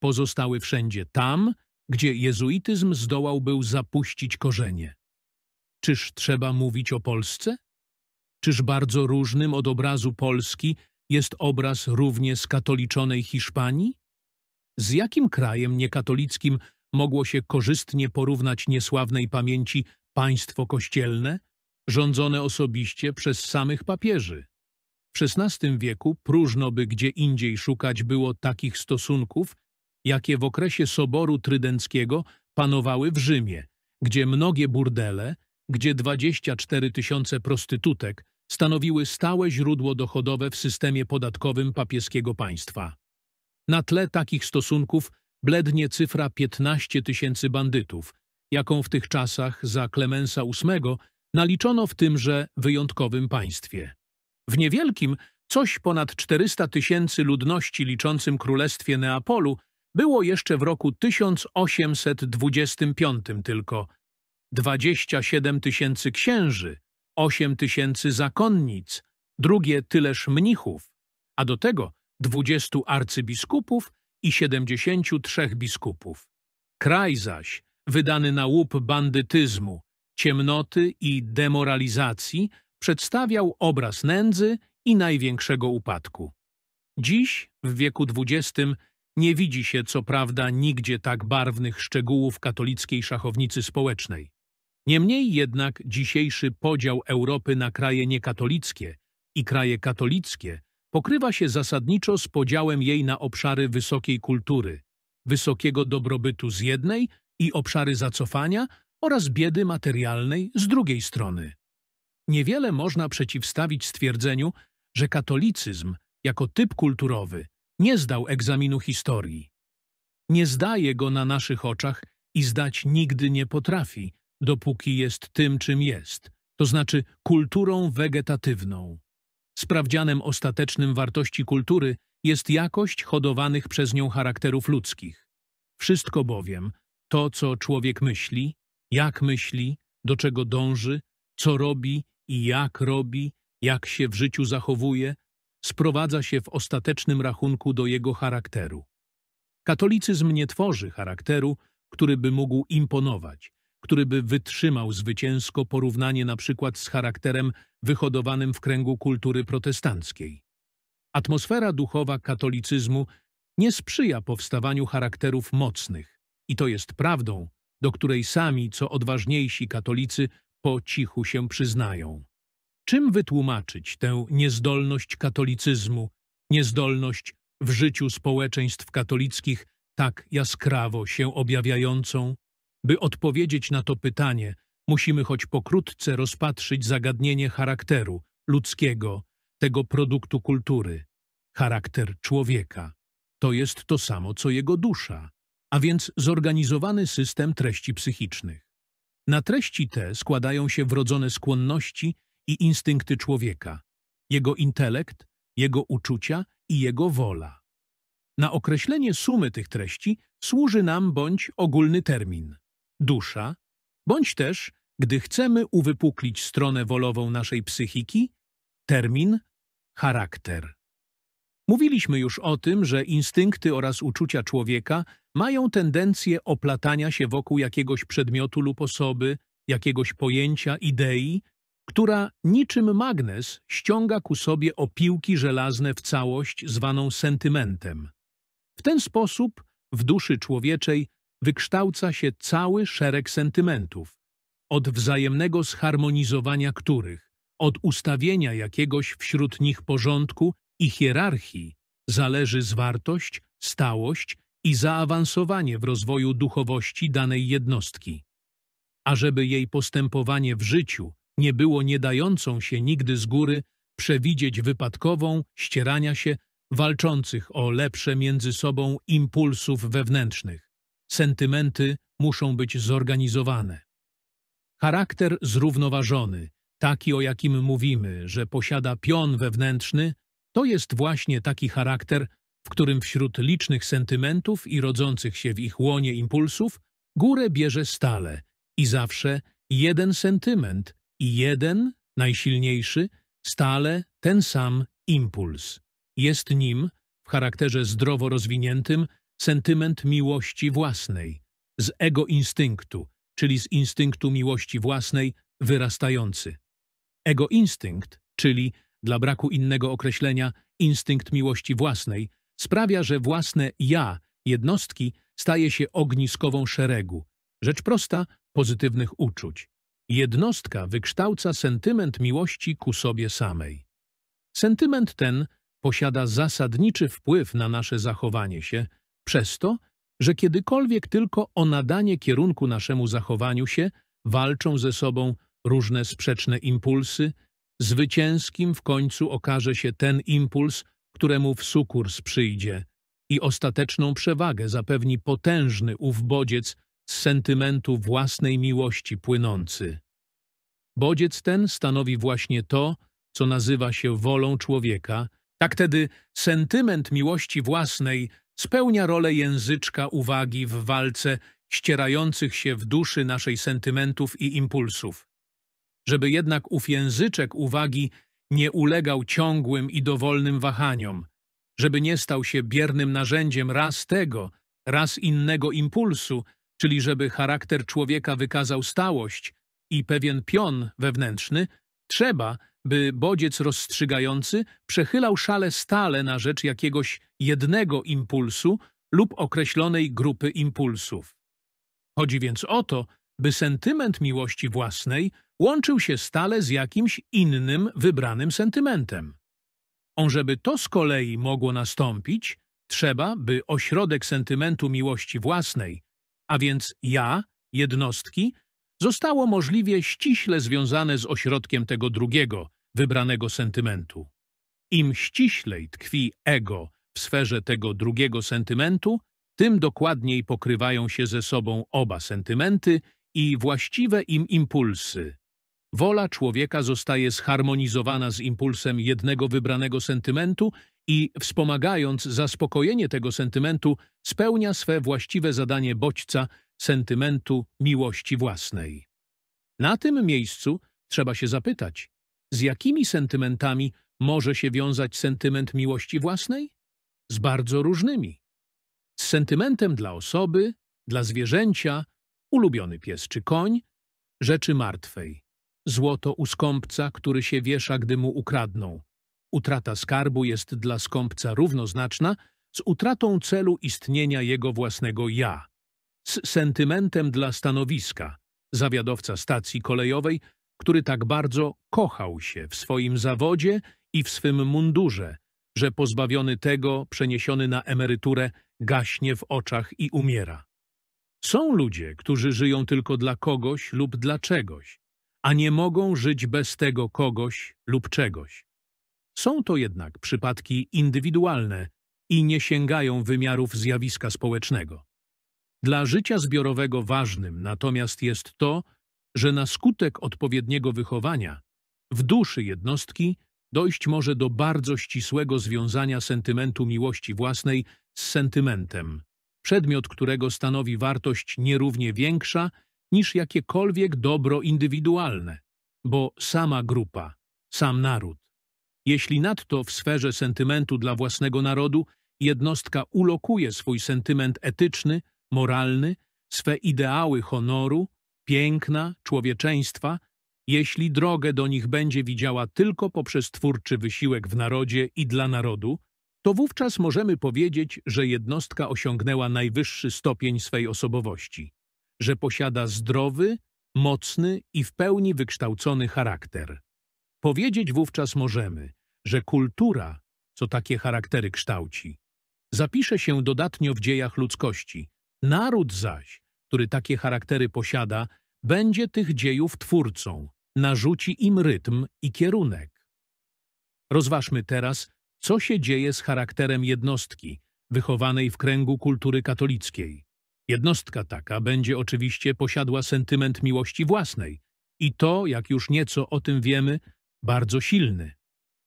pozostały wszędzie tam, gdzie jezuityzm zdołał był zapuścić korzenie. Czyż trzeba mówić o Polsce? Czyż bardzo różnym od obrazu Polski jest obraz równie skatoliczonej Hiszpanii? Z jakim krajem niekatolickim mogło się korzystnie porównać niesławnej pamięci państwo kościelne, rządzone osobiście przez samych papieży? W XVI wieku próżno by gdzie indziej szukać było takich stosunków, jakie w okresie Soboru Trydenckiego panowały w Rzymie, gdzie mnogie burdele, gdzie 24 tysiące prostytutek stanowiły stałe źródło dochodowe w systemie podatkowym papieskiego państwa. Na tle takich stosunków blednie cyfra 15 tysięcy bandytów, jaką w tych czasach za Klemensa VIII naliczono w tymże wyjątkowym państwie. W niewielkim, coś ponad 400 tysięcy ludności liczącym Królestwie Neapolu było jeszcze w roku 1825 tylko – 27 tysięcy księży, 8 tysięcy zakonnic, drugie tyleż mnichów, a do tego 20 arcybiskupów i 73 biskupów. Kraj zaś, wydany na łup bandytyzmu, ciemnoty i demoralizacji, przedstawiał obraz nędzy i największego upadku. Dziś, w wieku XX, nie widzi się co prawda nigdzie tak barwnych szczegółów katolickiej szachownicy społecznej. Niemniej jednak dzisiejszy podział Europy na kraje niekatolickie i kraje katolickie pokrywa się zasadniczo z podziałem jej na obszary wysokiej kultury, wysokiego dobrobytu z jednej i obszary zacofania oraz biedy materialnej z drugiej strony. Niewiele można przeciwstawić stwierdzeniu, że katolicyzm jako typ kulturowy nie zdał egzaminu historii. Nie zdaje go na naszych oczach i zdać nigdy nie potrafi, dopóki jest tym, czym jest, to znaczy kulturą wegetatywną. Sprawdzianem ostatecznym wartości kultury jest jakość hodowanych przez nią charakterów ludzkich. Wszystko bowiem, to co człowiek myśli, jak myśli, do czego dąży, co robi i jak robi, jak się w życiu zachowuje, sprowadza się w ostatecznym rachunku do jego charakteru. Katolicyzm nie tworzy charakteru, który by mógł imponować, który by wytrzymał zwycięsko porównanie na przykład z charakterem wyhodowanym w kręgu kultury protestanckiej. Atmosfera duchowa katolicyzmu nie sprzyja powstawaniu charakterów mocnych i to jest prawdą, do której sami, co odważniejsi katolicy, po cichu się przyznają. Czym wytłumaczyć tę niezdolność katolicyzmu, niezdolność w życiu społeczeństw katolickich tak jaskrawo się objawiającą? By odpowiedzieć na to pytanie, musimy choć pokrótce rozpatrzyć zagadnienie charakteru ludzkiego, tego produktu kultury. Charakter człowieka to jest to samo, co jego dusza, a więc zorganizowany system treści psychicznych. Na treści te składają się wrodzone skłonności i instynkty człowieka, jego intelekt, jego uczucia i jego wola. Na określenie sumy tych treści służy nam bądź ogólny termin dusza, bądź też, gdy chcemy uwypuklić stronę wolową naszej psychiki, termin charakter. Mówiliśmy już o tym, że instynkty oraz uczucia człowieka mają tendencję oplatania się wokół jakiegoś przedmiotu lub osoby, jakiegoś pojęcia, idei, która niczym magnes ściąga ku sobie opiłki żelazne w całość zwaną sentymentem. W ten sposób w duszy człowieczej wykształca się cały szereg sentymentów, od wzajemnego zharmonizowania których, od ustawienia jakiegoś wśród nich porządku i hierarchii zależy zwartość, stałość i zaawansowanie w rozwoju duchowości danej jednostki. A żeby jej postępowanie w życiu nie było nie dającą się nigdy z góry przewidzieć wypadkową ścierania się walczących o lepsze między sobą impulsów wewnętrznych. Sentymenty muszą być zorganizowane. Charakter zrównoważony, taki o jakim mówimy, że posiada pion wewnętrzny, to jest właśnie taki charakter, w którym wśród licznych sentymentów i rodzących się w ich łonie impulsów górę bierze stale i zawsze jeden sentyment i jeden, najsilniejszy, stale ten sam impuls. Jest nim, w charakterze zdrowo rozwiniętym, sentyment miłości własnej, z ego instynktu, czyli z instynktu miłości własnej wyrastający. Ego instynkt, czyli, dla braku innego określenia, instynkt miłości własnej, sprawia, że własne ja, jednostki, staje się ogniskową szeregu. Rzecz prosta pozytywnych uczuć. Jednostka wykształca sentyment miłości ku sobie samej. Sentyment ten posiada zasadniczy wpływ na nasze zachowanie się, przez to, że kiedykolwiek tylko o nadanie kierunku naszemu zachowaniu się walczą ze sobą różne sprzeczne impulsy, zwycięskim w końcu okaże się ten impuls, któremu w sukurs przyjdzie i ostateczną przewagę zapewni potężny ów bodziec z sentymentu własnej miłości płynący. Bodziec ten stanowi właśnie to, co nazywa się wolą człowieka, tak tedy sentyment miłości własnej spełnia rolę języczka uwagi w walce ścierających się w duszy naszej sentymentów i impulsów. Żeby jednak ów języczek uwagi nie ulegał ciągłym i dowolnym wahaniom, żeby nie stał się biernym narzędziem raz tego, raz innego impulsu, czyli żeby charakter człowieka wykazał stałość i pewien pion wewnętrzny, trzeba, by bodziec rozstrzygający przechylał szale stale na rzecz jakiegoś jednego impulsu lub określonej grupy impulsów. Chodzi więc o to, by sentyment miłości własnej łączył się stale z jakimś innym wybranym sentymentem. On, żeby to z kolei mogło nastąpić, trzeba, by ośrodek sentymentu miłości własnej, a więc ja, jednostki, zostało możliwie ściśle związane z ośrodkiem tego drugiego, wybranego sentymentu. Im ściślej tkwi ego w sferze tego drugiego sentymentu, tym dokładniej pokrywają się ze sobą oba sentymenty i właściwe im impulsy. Wola człowieka zostaje zharmonizowana z impulsem jednego wybranego sentymentu i wspomagając zaspokojenie tego sentymentu spełnia swe właściwe zadanie bodźca sentymentu miłości własnej. Na tym miejscu trzeba się zapytać, z jakimi sentymentami może się wiązać sentyment miłości własnej? Z bardzo różnymi. Z sentymentem dla osoby, dla zwierzęcia, ulubiony pies czy koń, rzeczy martwej, złoto u skąpca, który się wiesza, gdy mu ukradną. Utrata skarbu jest dla skąpca równoznaczna z utratą celu istnienia jego własnego ja, z sentymentem dla stanowiska. Zawiadowca stacji kolejowej który tak bardzo kochał się w swoim zawodzie i w swym mundurze, że pozbawiony tego, przeniesiony na emeryturę, gaśnie w oczach i umiera. Są ludzie, którzy żyją tylko dla kogoś lub dla czegoś, a nie mogą żyć bez tego kogoś lub czegoś. Są to jednak przypadki indywidualne i nie sięgają wymiarów zjawiska społecznego. Dla życia zbiorowego ważnym natomiast jest to, że na skutek odpowiedniego wychowania w duszy jednostki dojść może do bardzo ścisłego związania sentymentu miłości własnej z sentymentem, przedmiot którego stanowi wartość nierównie większa niż jakiekolwiek dobro indywidualne, bo sama grupa, sam naród. Jeśli nadto w sferze sentymentu dla własnego narodu jednostka ulokuje swój sentyment etyczny, moralny, swe ideały honoru, piękna, człowieczeństwa, jeśli drogę do nich będzie widziała tylko poprzez twórczy wysiłek w narodzie i dla narodu, to wówczas możemy powiedzieć, że jednostka osiągnęła najwyższy stopień swej osobowości, że posiada zdrowy, mocny i w pełni wykształcony charakter. Powiedzieć wówczas możemy, że kultura, co takie charaktery kształci, zapisze się dodatnio w dziejach ludzkości, naród zaś który takie charaktery posiada, będzie tych dziejów twórcą, narzuci im rytm i kierunek. Rozważmy teraz, co się dzieje z charakterem jednostki wychowanej w kręgu kultury katolickiej. Jednostka taka będzie oczywiście posiadła sentyment miłości własnej i to, jak już nieco o tym wiemy, bardzo silny.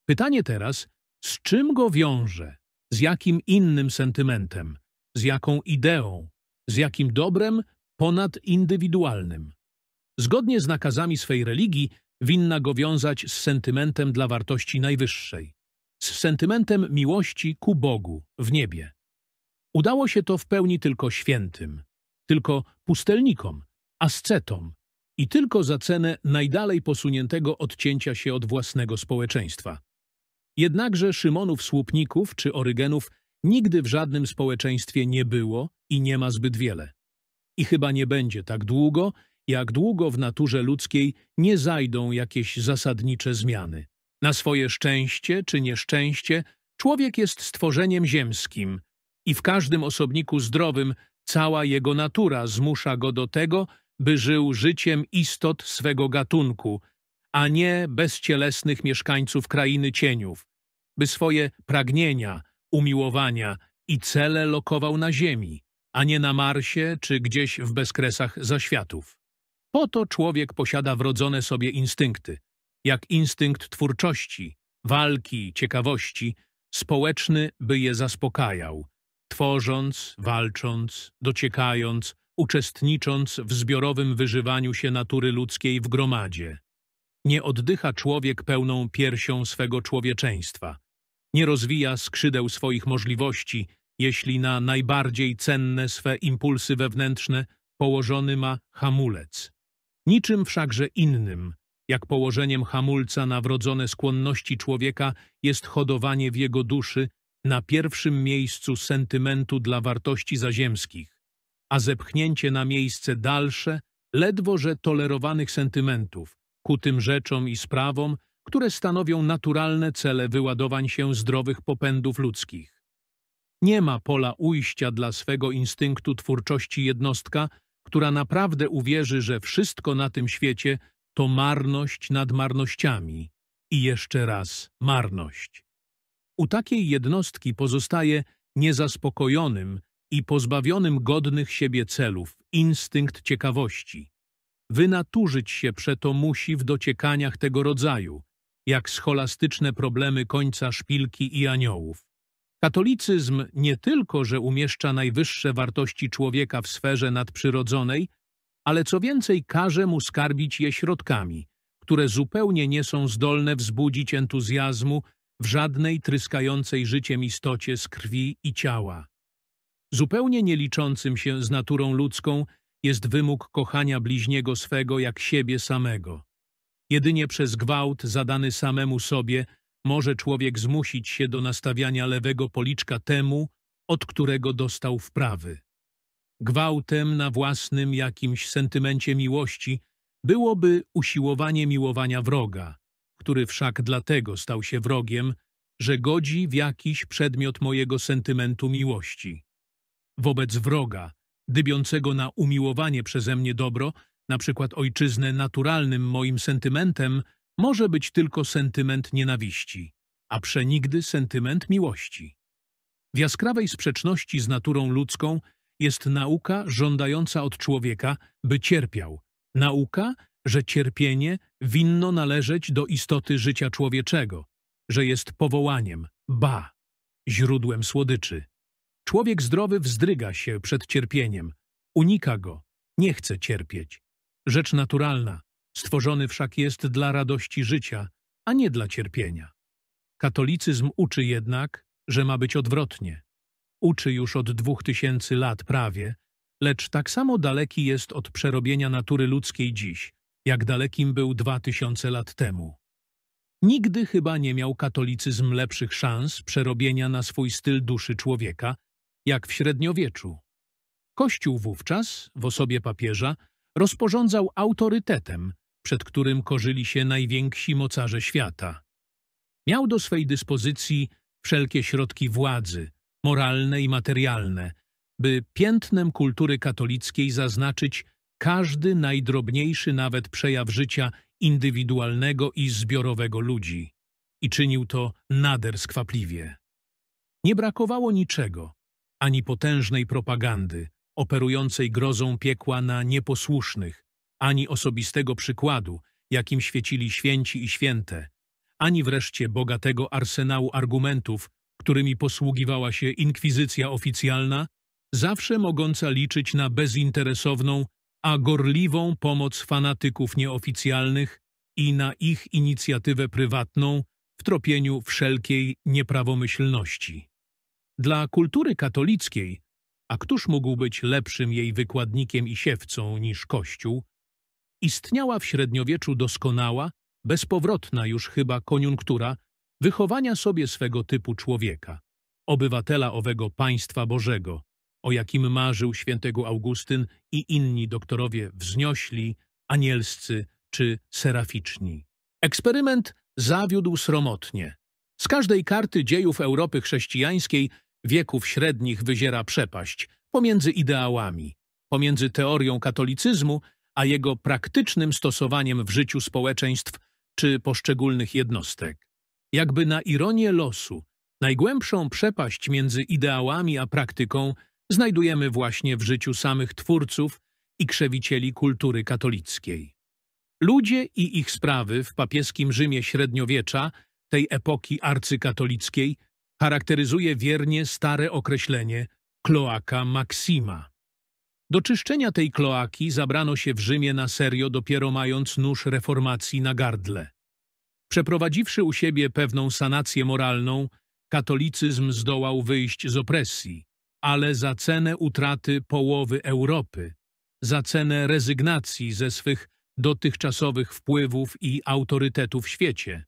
Pytanie teraz, z czym go wiąże? Z jakim innym sentymentem? Z jaką ideą? Z jakim dobrem Ponad indywidualnym, Zgodnie z nakazami swej religii winna go wiązać z sentymentem dla wartości najwyższej, z sentymentem miłości ku Bogu w niebie. Udało się to w pełni tylko świętym, tylko pustelnikom, ascetom i tylko za cenę najdalej posuniętego odcięcia się od własnego społeczeństwa. Jednakże Szymonów Słupników czy Orygenów nigdy w żadnym społeczeństwie nie było i nie ma zbyt wiele i chyba nie będzie tak długo, jak długo w naturze ludzkiej nie zajdą jakieś zasadnicze zmiany. Na swoje szczęście czy nieszczęście człowiek jest stworzeniem ziemskim i w każdym osobniku zdrowym cała jego natura zmusza go do tego, by żył życiem istot swego gatunku, a nie bezcielesnych mieszkańców krainy cieniów, by swoje pragnienia, umiłowania i cele lokował na ziemi a nie na Marsie czy gdzieś w bezkresach zaświatów. Po to człowiek posiada wrodzone sobie instynkty, jak instynkt twórczości, walki, ciekawości, społeczny, by je zaspokajał, tworząc, walcząc, dociekając, uczestnicząc w zbiorowym wyżywaniu się natury ludzkiej w gromadzie. Nie oddycha człowiek pełną piersią swego człowieczeństwa. Nie rozwija skrzydeł swoich możliwości, jeśli na najbardziej cenne swe impulsy wewnętrzne położony ma hamulec. Niczym wszakże innym, jak położeniem hamulca na wrodzone skłonności człowieka jest hodowanie w jego duszy na pierwszym miejscu sentymentu dla wartości zaziemskich, a zepchnięcie na miejsce dalsze, ledwo że tolerowanych sentymentów, ku tym rzeczom i sprawom, które stanowią naturalne cele wyładowań się zdrowych popędów ludzkich. Nie ma pola ujścia dla swego instynktu twórczości jednostka, która naprawdę uwierzy, że wszystko na tym świecie to marność nad marnościami i jeszcze raz marność. U takiej jednostki pozostaje niezaspokojonym i pozbawionym godnych siebie celów instynkt ciekawości. Wynaturzyć się przeto musi w dociekaniach tego rodzaju, jak scholastyczne problemy końca szpilki i aniołów. Katolicyzm nie tylko, że umieszcza najwyższe wartości człowieka w sferze nadprzyrodzonej, ale co więcej każe mu skarbić je środkami, które zupełnie nie są zdolne wzbudzić entuzjazmu w żadnej tryskającej życiem istocie z krwi i ciała. Zupełnie nieliczącym się z naturą ludzką jest wymóg kochania bliźniego swego jak siebie samego. Jedynie przez gwałt zadany samemu sobie może człowiek zmusić się do nastawiania lewego policzka temu, od którego dostał wprawy. Gwałtem na własnym jakimś sentymencie miłości byłoby usiłowanie miłowania wroga, który wszak dlatego stał się wrogiem, że godzi w jakiś przedmiot mojego sentymentu miłości. Wobec wroga, dybiącego na umiłowanie przeze mnie dobro, na przykład ojczyznę naturalnym moim sentymentem, może być tylko sentyment nienawiści, a przenigdy sentyment miłości. W jaskrawej sprzeczności z naturą ludzką jest nauka żądająca od człowieka, by cierpiał. Nauka, że cierpienie winno należeć do istoty życia człowieczego, że jest powołaniem, ba, źródłem słodyczy. Człowiek zdrowy wzdryga się przed cierpieniem, unika go, nie chce cierpieć. Rzecz naturalna, Stworzony wszak jest dla radości życia, a nie dla cierpienia. Katolicyzm uczy jednak, że ma być odwrotnie. Uczy już od dwóch tysięcy lat prawie, lecz tak samo daleki jest od przerobienia natury ludzkiej dziś, jak dalekim był dwa tysiące lat temu. Nigdy chyba nie miał katolicyzm lepszych szans przerobienia na swój styl duszy człowieka, jak w średniowieczu. Kościół wówczas, w osobie papieża, rozporządzał autorytetem, przed którym korzyli się najwięksi mocarze świata. Miał do swej dyspozycji wszelkie środki władzy, moralne i materialne, by piętnem kultury katolickiej zaznaczyć każdy najdrobniejszy nawet przejaw życia indywidualnego i zbiorowego ludzi. I czynił to nader skwapliwie. Nie brakowało niczego, ani potężnej propagandy, operującej grozą piekła na nieposłusznych, ani osobistego przykładu, jakim świecili święci i święte, ani wreszcie bogatego arsenału argumentów, którymi posługiwała się inkwizycja oficjalna, zawsze mogąca liczyć na bezinteresowną, a gorliwą pomoc fanatyków nieoficjalnych i na ich inicjatywę prywatną w tropieniu wszelkiej nieprawomyślności. Dla kultury katolickiej, a któż mógł być lepszym jej wykładnikiem i siewcą niż Kościół, istniała w średniowieczu doskonała, bezpowrotna już chyba koniunktura wychowania sobie swego typu człowieka, obywatela owego państwa Bożego, o jakim marzył świętego Augustyn i inni doktorowie wzniośli, anielscy czy seraficzni. Eksperyment zawiódł sromotnie. Z każdej karty dziejów Europy chrześcijańskiej wieków średnich wyziera przepaść pomiędzy ideałami, pomiędzy teorią katolicyzmu a jego praktycznym stosowaniem w życiu społeczeństw czy poszczególnych jednostek. Jakby na ironię losu, najgłębszą przepaść między ideałami a praktyką znajdujemy właśnie w życiu samych twórców i krzewicieli kultury katolickiej. Ludzie i ich sprawy w papieskim Rzymie średniowiecza, tej epoki arcykatolickiej, charakteryzuje wiernie stare określenie kloaka maxima. Do czyszczenia tej kloaki zabrano się w Rzymie na serio dopiero mając nóż reformacji na gardle. Przeprowadziwszy u siebie pewną sanację moralną, katolicyzm zdołał wyjść z opresji, ale za cenę utraty połowy Europy, za cenę rezygnacji ze swych dotychczasowych wpływów i autorytetu w świecie.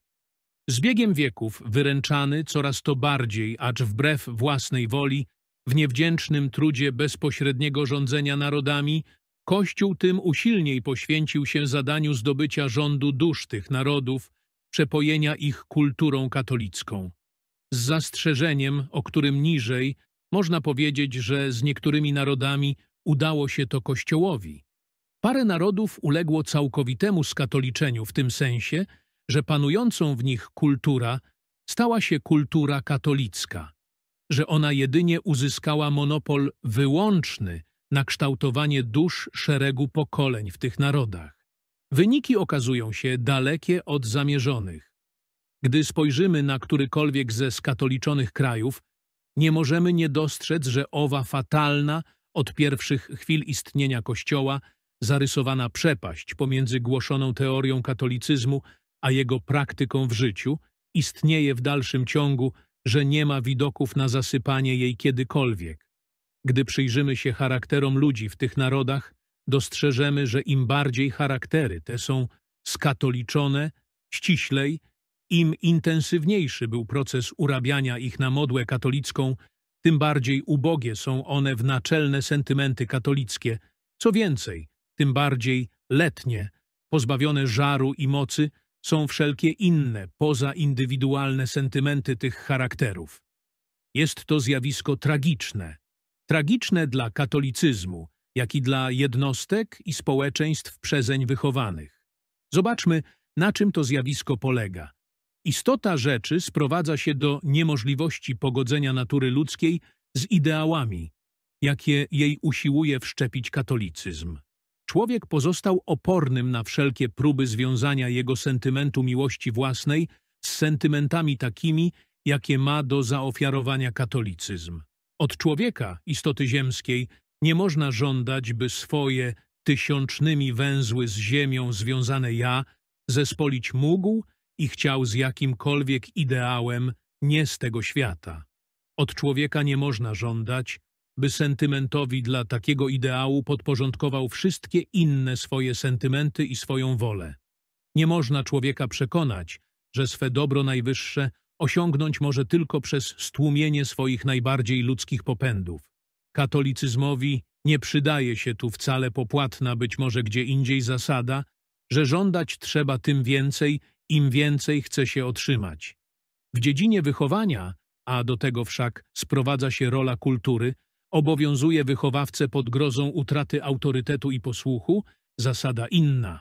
Z biegiem wieków wyręczany coraz to bardziej, acz wbrew własnej woli, w niewdzięcznym trudzie bezpośredniego rządzenia narodami Kościół tym usilniej poświęcił się zadaniu zdobycia rządu dusz tych narodów, przepojenia ich kulturą katolicką. Z zastrzeżeniem, o którym niżej, można powiedzieć, że z niektórymi narodami udało się to Kościołowi. Parę narodów uległo całkowitemu skatoliczeniu w tym sensie, że panującą w nich kultura stała się kultura katolicka że ona jedynie uzyskała monopol wyłączny na kształtowanie dusz szeregu pokoleń w tych narodach. Wyniki okazują się dalekie od zamierzonych. Gdy spojrzymy na którykolwiek ze skatoliczonych krajów, nie możemy nie dostrzec, że owa fatalna, od pierwszych chwil istnienia Kościoła, zarysowana przepaść pomiędzy głoszoną teorią katolicyzmu a jego praktyką w życiu istnieje w dalszym ciągu że nie ma widoków na zasypanie jej kiedykolwiek. Gdy przyjrzymy się charakterom ludzi w tych narodach, dostrzeżemy, że im bardziej charaktery te są skatoliczone, ściślej, im intensywniejszy był proces urabiania ich na modłę katolicką, tym bardziej ubogie są one w naczelne sentymenty katolickie. Co więcej, tym bardziej letnie, pozbawione żaru i mocy, są wszelkie inne, poza indywidualne sentymenty tych charakterów. Jest to zjawisko tragiczne. Tragiczne dla katolicyzmu, jak i dla jednostek i społeczeństw przezeń wychowanych. Zobaczmy, na czym to zjawisko polega. Istota rzeczy sprowadza się do niemożliwości pogodzenia natury ludzkiej z ideałami, jakie jej usiłuje wszczepić katolicyzm. Człowiek pozostał opornym na wszelkie próby związania jego sentymentu miłości własnej z sentymentami takimi, jakie ma do zaofiarowania katolicyzm. Od człowieka, istoty ziemskiej, nie można żądać, by swoje tysiącznymi węzły z ziemią związane ja zespolić mógł i chciał z jakimkolwiek ideałem nie z tego świata. Od człowieka nie można żądać, by sentymentowi dla takiego ideału podporządkował wszystkie inne swoje sentymenty i swoją wolę. Nie można człowieka przekonać, że swe dobro najwyższe osiągnąć może tylko przez stłumienie swoich najbardziej ludzkich popędów. Katolicyzmowi nie przydaje się tu wcale popłatna być może gdzie indziej zasada, że żądać trzeba tym więcej, im więcej chce się otrzymać. W dziedzinie wychowania, a do tego wszak sprowadza się rola kultury, Obowiązuje wychowawcę pod grozą utraty autorytetu i posłuchu zasada inna.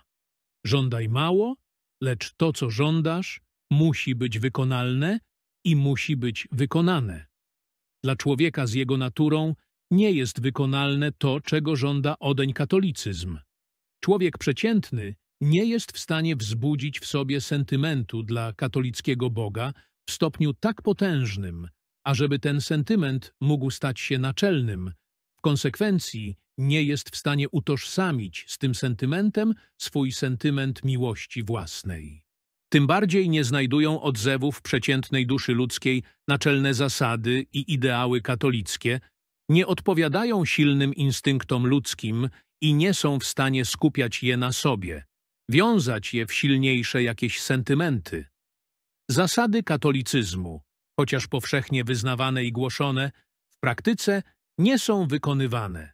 Żądaj mało, lecz to, co żądasz, musi być wykonalne i musi być wykonane. Dla człowieka z jego naturą nie jest wykonalne to, czego żąda odeń katolicyzm. Człowiek przeciętny nie jest w stanie wzbudzić w sobie sentymentu dla katolickiego Boga w stopniu tak potężnym, ażeby ten sentyment mógł stać się naczelnym. W konsekwencji nie jest w stanie utożsamić z tym sentymentem swój sentyment miłości własnej. Tym bardziej nie znajdują odzewów przeciętnej duszy ludzkiej naczelne zasady i ideały katolickie, nie odpowiadają silnym instynktom ludzkim i nie są w stanie skupiać je na sobie, wiązać je w silniejsze jakieś sentymenty. Zasady katolicyzmu chociaż powszechnie wyznawane i głoszone, w praktyce nie są wykonywane.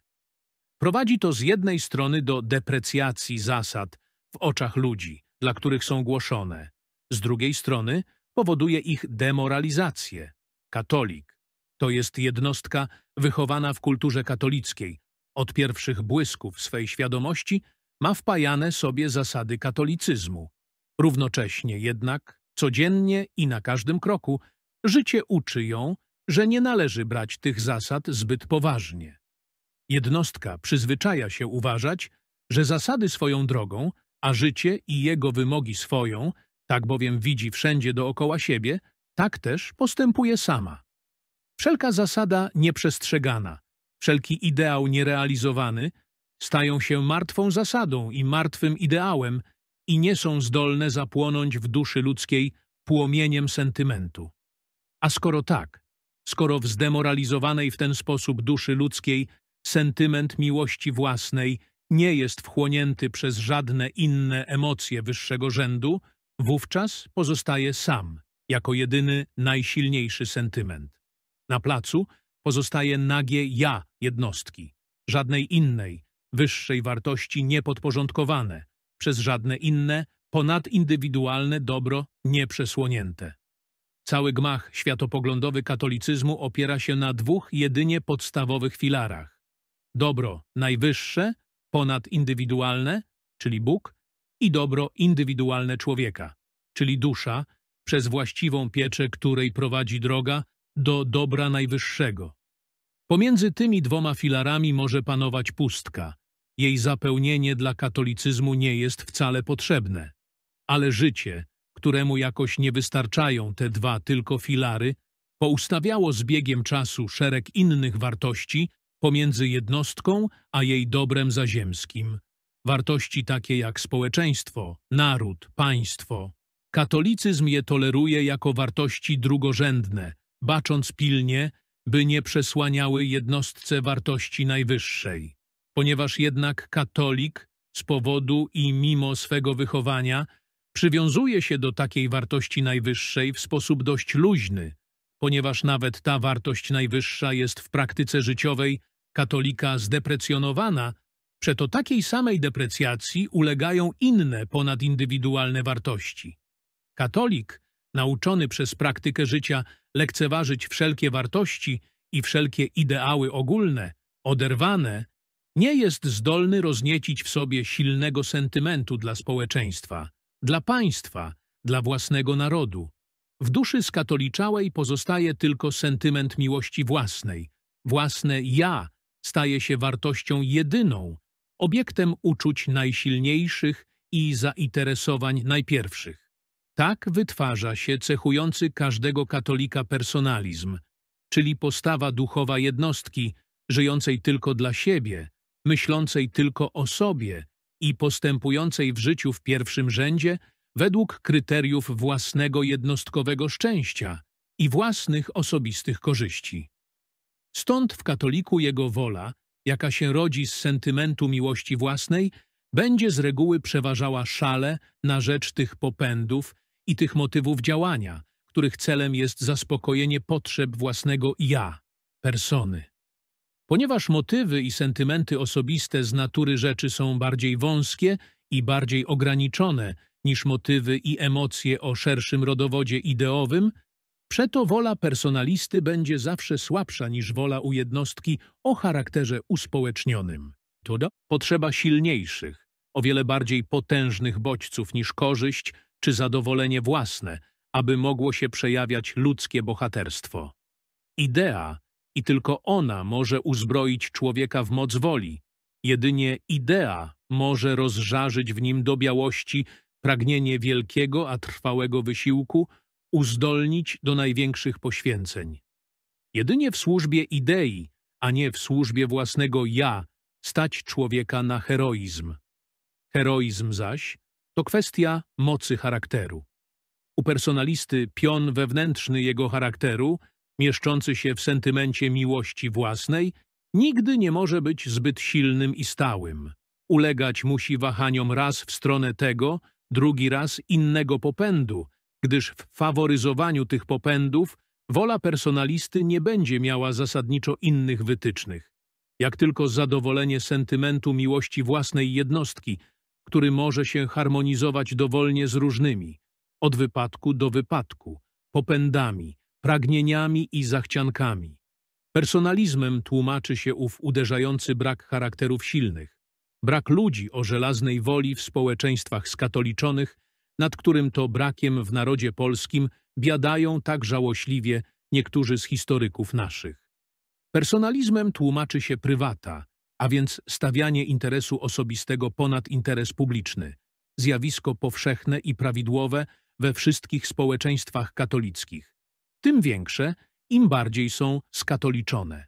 Prowadzi to z jednej strony do deprecjacji zasad w oczach ludzi, dla których są głoszone, z drugiej strony powoduje ich demoralizację. Katolik to jest jednostka wychowana w kulturze katolickiej. Od pierwszych błysków swej świadomości ma wpajane sobie zasady katolicyzmu. Równocześnie jednak codziennie i na każdym kroku Życie uczy ją, że nie należy brać tych zasad zbyt poważnie. Jednostka przyzwyczaja się uważać, że zasady swoją drogą, a życie i jego wymogi swoją, tak bowiem widzi wszędzie dookoła siebie, tak też postępuje sama. Wszelka zasada nieprzestrzegana, wszelki ideał nierealizowany stają się martwą zasadą i martwym ideałem i nie są zdolne zapłonąć w duszy ludzkiej płomieniem sentymentu. A skoro tak, skoro w zdemoralizowanej w ten sposób duszy ludzkiej sentyment miłości własnej nie jest wchłonięty przez żadne inne emocje wyższego rzędu, wówczas pozostaje sam, jako jedyny najsilniejszy sentyment. Na placu pozostaje nagie ja jednostki, żadnej innej, wyższej wartości niepodporządkowane, przez żadne inne, ponadindywidualne dobro nieprzesłonięte. Cały gmach światopoglądowy katolicyzmu opiera się na dwóch jedynie podstawowych filarach. Dobro najwyższe, ponadindywidualne, czyli Bóg, i dobro indywidualne człowieka, czyli dusza, przez właściwą pieczę, której prowadzi droga do dobra najwyższego. Pomiędzy tymi dwoma filarami może panować pustka. Jej zapełnienie dla katolicyzmu nie jest wcale potrzebne. Ale życie, któremu jakoś nie wystarczają te dwa tylko filary, poustawiało z biegiem czasu szereg innych wartości pomiędzy jednostką a jej dobrem zaziemskim. Wartości takie jak społeczeństwo, naród, państwo. Katolicyzm je toleruje jako wartości drugorzędne, bacząc pilnie, by nie przesłaniały jednostce wartości najwyższej. Ponieważ jednak katolik z powodu i mimo swego wychowania Przywiązuje się do takiej wartości najwyższej w sposób dość luźny, ponieważ nawet ta wartość najwyższa jest w praktyce życiowej katolika zdeprecjonowana, przeto takiej samej deprecjacji ulegają inne ponadindywidualne wartości. Katolik, nauczony przez praktykę życia lekceważyć wszelkie wartości i wszelkie ideały ogólne, oderwane, nie jest zdolny rozniecić w sobie silnego sentymentu dla społeczeństwa, dla państwa, dla własnego narodu. W duszy skatoliczałej pozostaje tylko sentyment miłości własnej. Własne ja staje się wartością jedyną, obiektem uczuć najsilniejszych i zainteresowań najpierwszych. Tak wytwarza się cechujący każdego katolika personalizm, czyli postawa duchowa jednostki, żyjącej tylko dla siebie, myślącej tylko o sobie, i postępującej w życiu w pierwszym rzędzie według kryteriów własnego jednostkowego szczęścia i własnych osobistych korzyści. Stąd w katoliku jego wola, jaka się rodzi z sentymentu miłości własnej, będzie z reguły przeważała szale na rzecz tych popędów i tych motywów działania, których celem jest zaspokojenie potrzeb własnego ja, persony. Ponieważ motywy i sentymenty osobiste z natury rzeczy są bardziej wąskie i bardziej ograniczone niż motywy i emocje o szerszym rodowodzie ideowym, przeto wola personalisty będzie zawsze słabsza niż wola u jednostki o charakterze uspołecznionym. Potrzeba silniejszych, o wiele bardziej potężnych bodźców niż korzyść czy zadowolenie własne, aby mogło się przejawiać ludzkie bohaterstwo. Idea i tylko ona może uzbroić człowieka w moc woli. Jedynie idea może rozżarzyć w nim do białości pragnienie wielkiego, a trwałego wysiłku, uzdolnić do największych poświęceń. Jedynie w służbie idei, a nie w służbie własnego ja, stać człowieka na heroizm. Heroizm zaś to kwestia mocy charakteru. U personalisty pion wewnętrzny jego charakteru – mieszczący się w sentymencie miłości własnej, nigdy nie może być zbyt silnym i stałym. Ulegać musi wahaniom raz w stronę tego, drugi raz innego popędu, gdyż w faworyzowaniu tych popędów wola personalisty nie będzie miała zasadniczo innych wytycznych, jak tylko zadowolenie sentymentu miłości własnej jednostki, który może się harmonizować dowolnie z różnymi, od wypadku do wypadku, popędami, pragnieniami i zachciankami. Personalizmem tłumaczy się ów uderzający brak charakterów silnych, brak ludzi o żelaznej woli w społeczeństwach skatoliczonych, nad którym to brakiem w narodzie polskim biadają tak żałośliwie niektórzy z historyków naszych. Personalizmem tłumaczy się prywata, a więc stawianie interesu osobistego ponad interes publiczny, zjawisko powszechne i prawidłowe we wszystkich społeczeństwach katolickich tym większe, im bardziej są skatoliczone.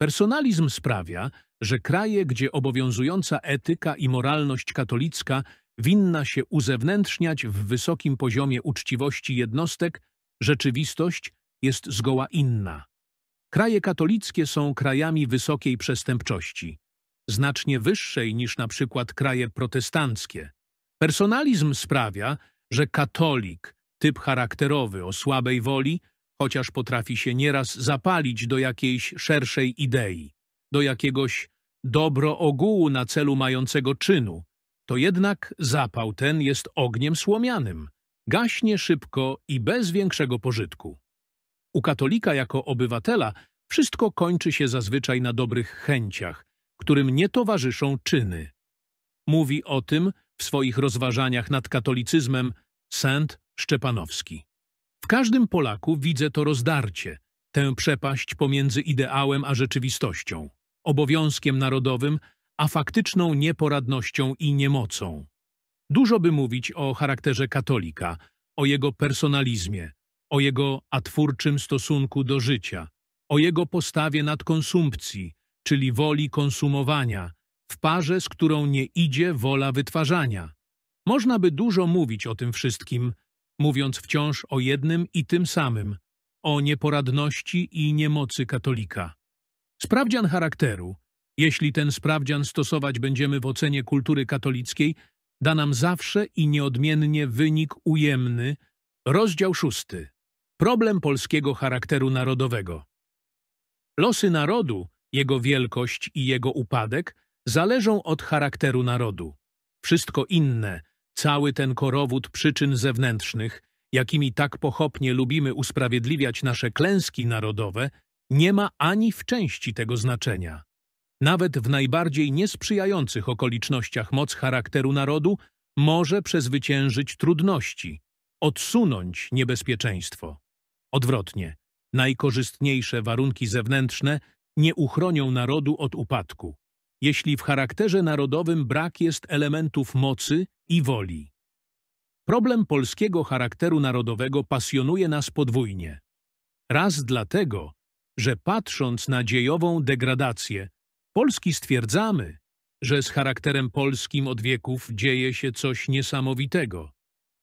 Personalizm sprawia, że kraje, gdzie obowiązująca etyka i moralność katolicka winna się uzewnętrzniać w wysokim poziomie uczciwości jednostek, rzeczywistość jest zgoła inna. Kraje katolickie są krajami wysokiej przestępczości, znacznie wyższej niż na przykład kraje protestanckie. Personalizm sprawia, że katolik typ charakterowy o słabej woli, chociaż potrafi się nieraz zapalić do jakiejś szerszej idei, do jakiegoś dobro ogółu na celu mającego czynu, to jednak zapał ten jest ogniem słomianym, gaśnie szybko i bez większego pożytku. U katolika jako obywatela wszystko kończy się zazwyczaj na dobrych chęciach, którym nie towarzyszą czyny. Mówi o tym w swoich rozważaniach nad katolicyzmem Saint Szczepanowski. W każdym Polaku widzę to rozdarcie, tę przepaść pomiędzy ideałem a rzeczywistością, obowiązkiem narodowym, a faktyczną nieporadnością i niemocą. Dużo by mówić o charakterze katolika, o jego personalizmie, o jego atwórczym stosunku do życia, o jego postawie nadkonsumpcji, czyli woli konsumowania, w parze z którą nie idzie wola wytwarzania. Można by dużo mówić o tym wszystkim, mówiąc wciąż o jednym i tym samym, o nieporadności i niemocy katolika. Sprawdzian charakteru, jeśli ten sprawdzian stosować będziemy w ocenie kultury katolickiej, da nam zawsze i nieodmiennie wynik ujemny, rozdział szósty. Problem polskiego charakteru narodowego. Losy narodu, jego wielkość i jego upadek zależą od charakteru narodu. Wszystko inne, Cały ten korowód przyczyn zewnętrznych, jakimi tak pochopnie lubimy usprawiedliwiać nasze klęski narodowe, nie ma ani w części tego znaczenia. Nawet w najbardziej niesprzyjających okolicznościach moc charakteru narodu może przezwyciężyć trudności, odsunąć niebezpieczeństwo. Odwrotnie, najkorzystniejsze warunki zewnętrzne nie uchronią narodu od upadku jeśli w charakterze narodowym brak jest elementów mocy i woli. Problem polskiego charakteru narodowego pasjonuje nas podwójnie. Raz dlatego, że patrząc na dziejową degradację, Polski stwierdzamy, że z charakterem polskim od wieków dzieje się coś niesamowitego.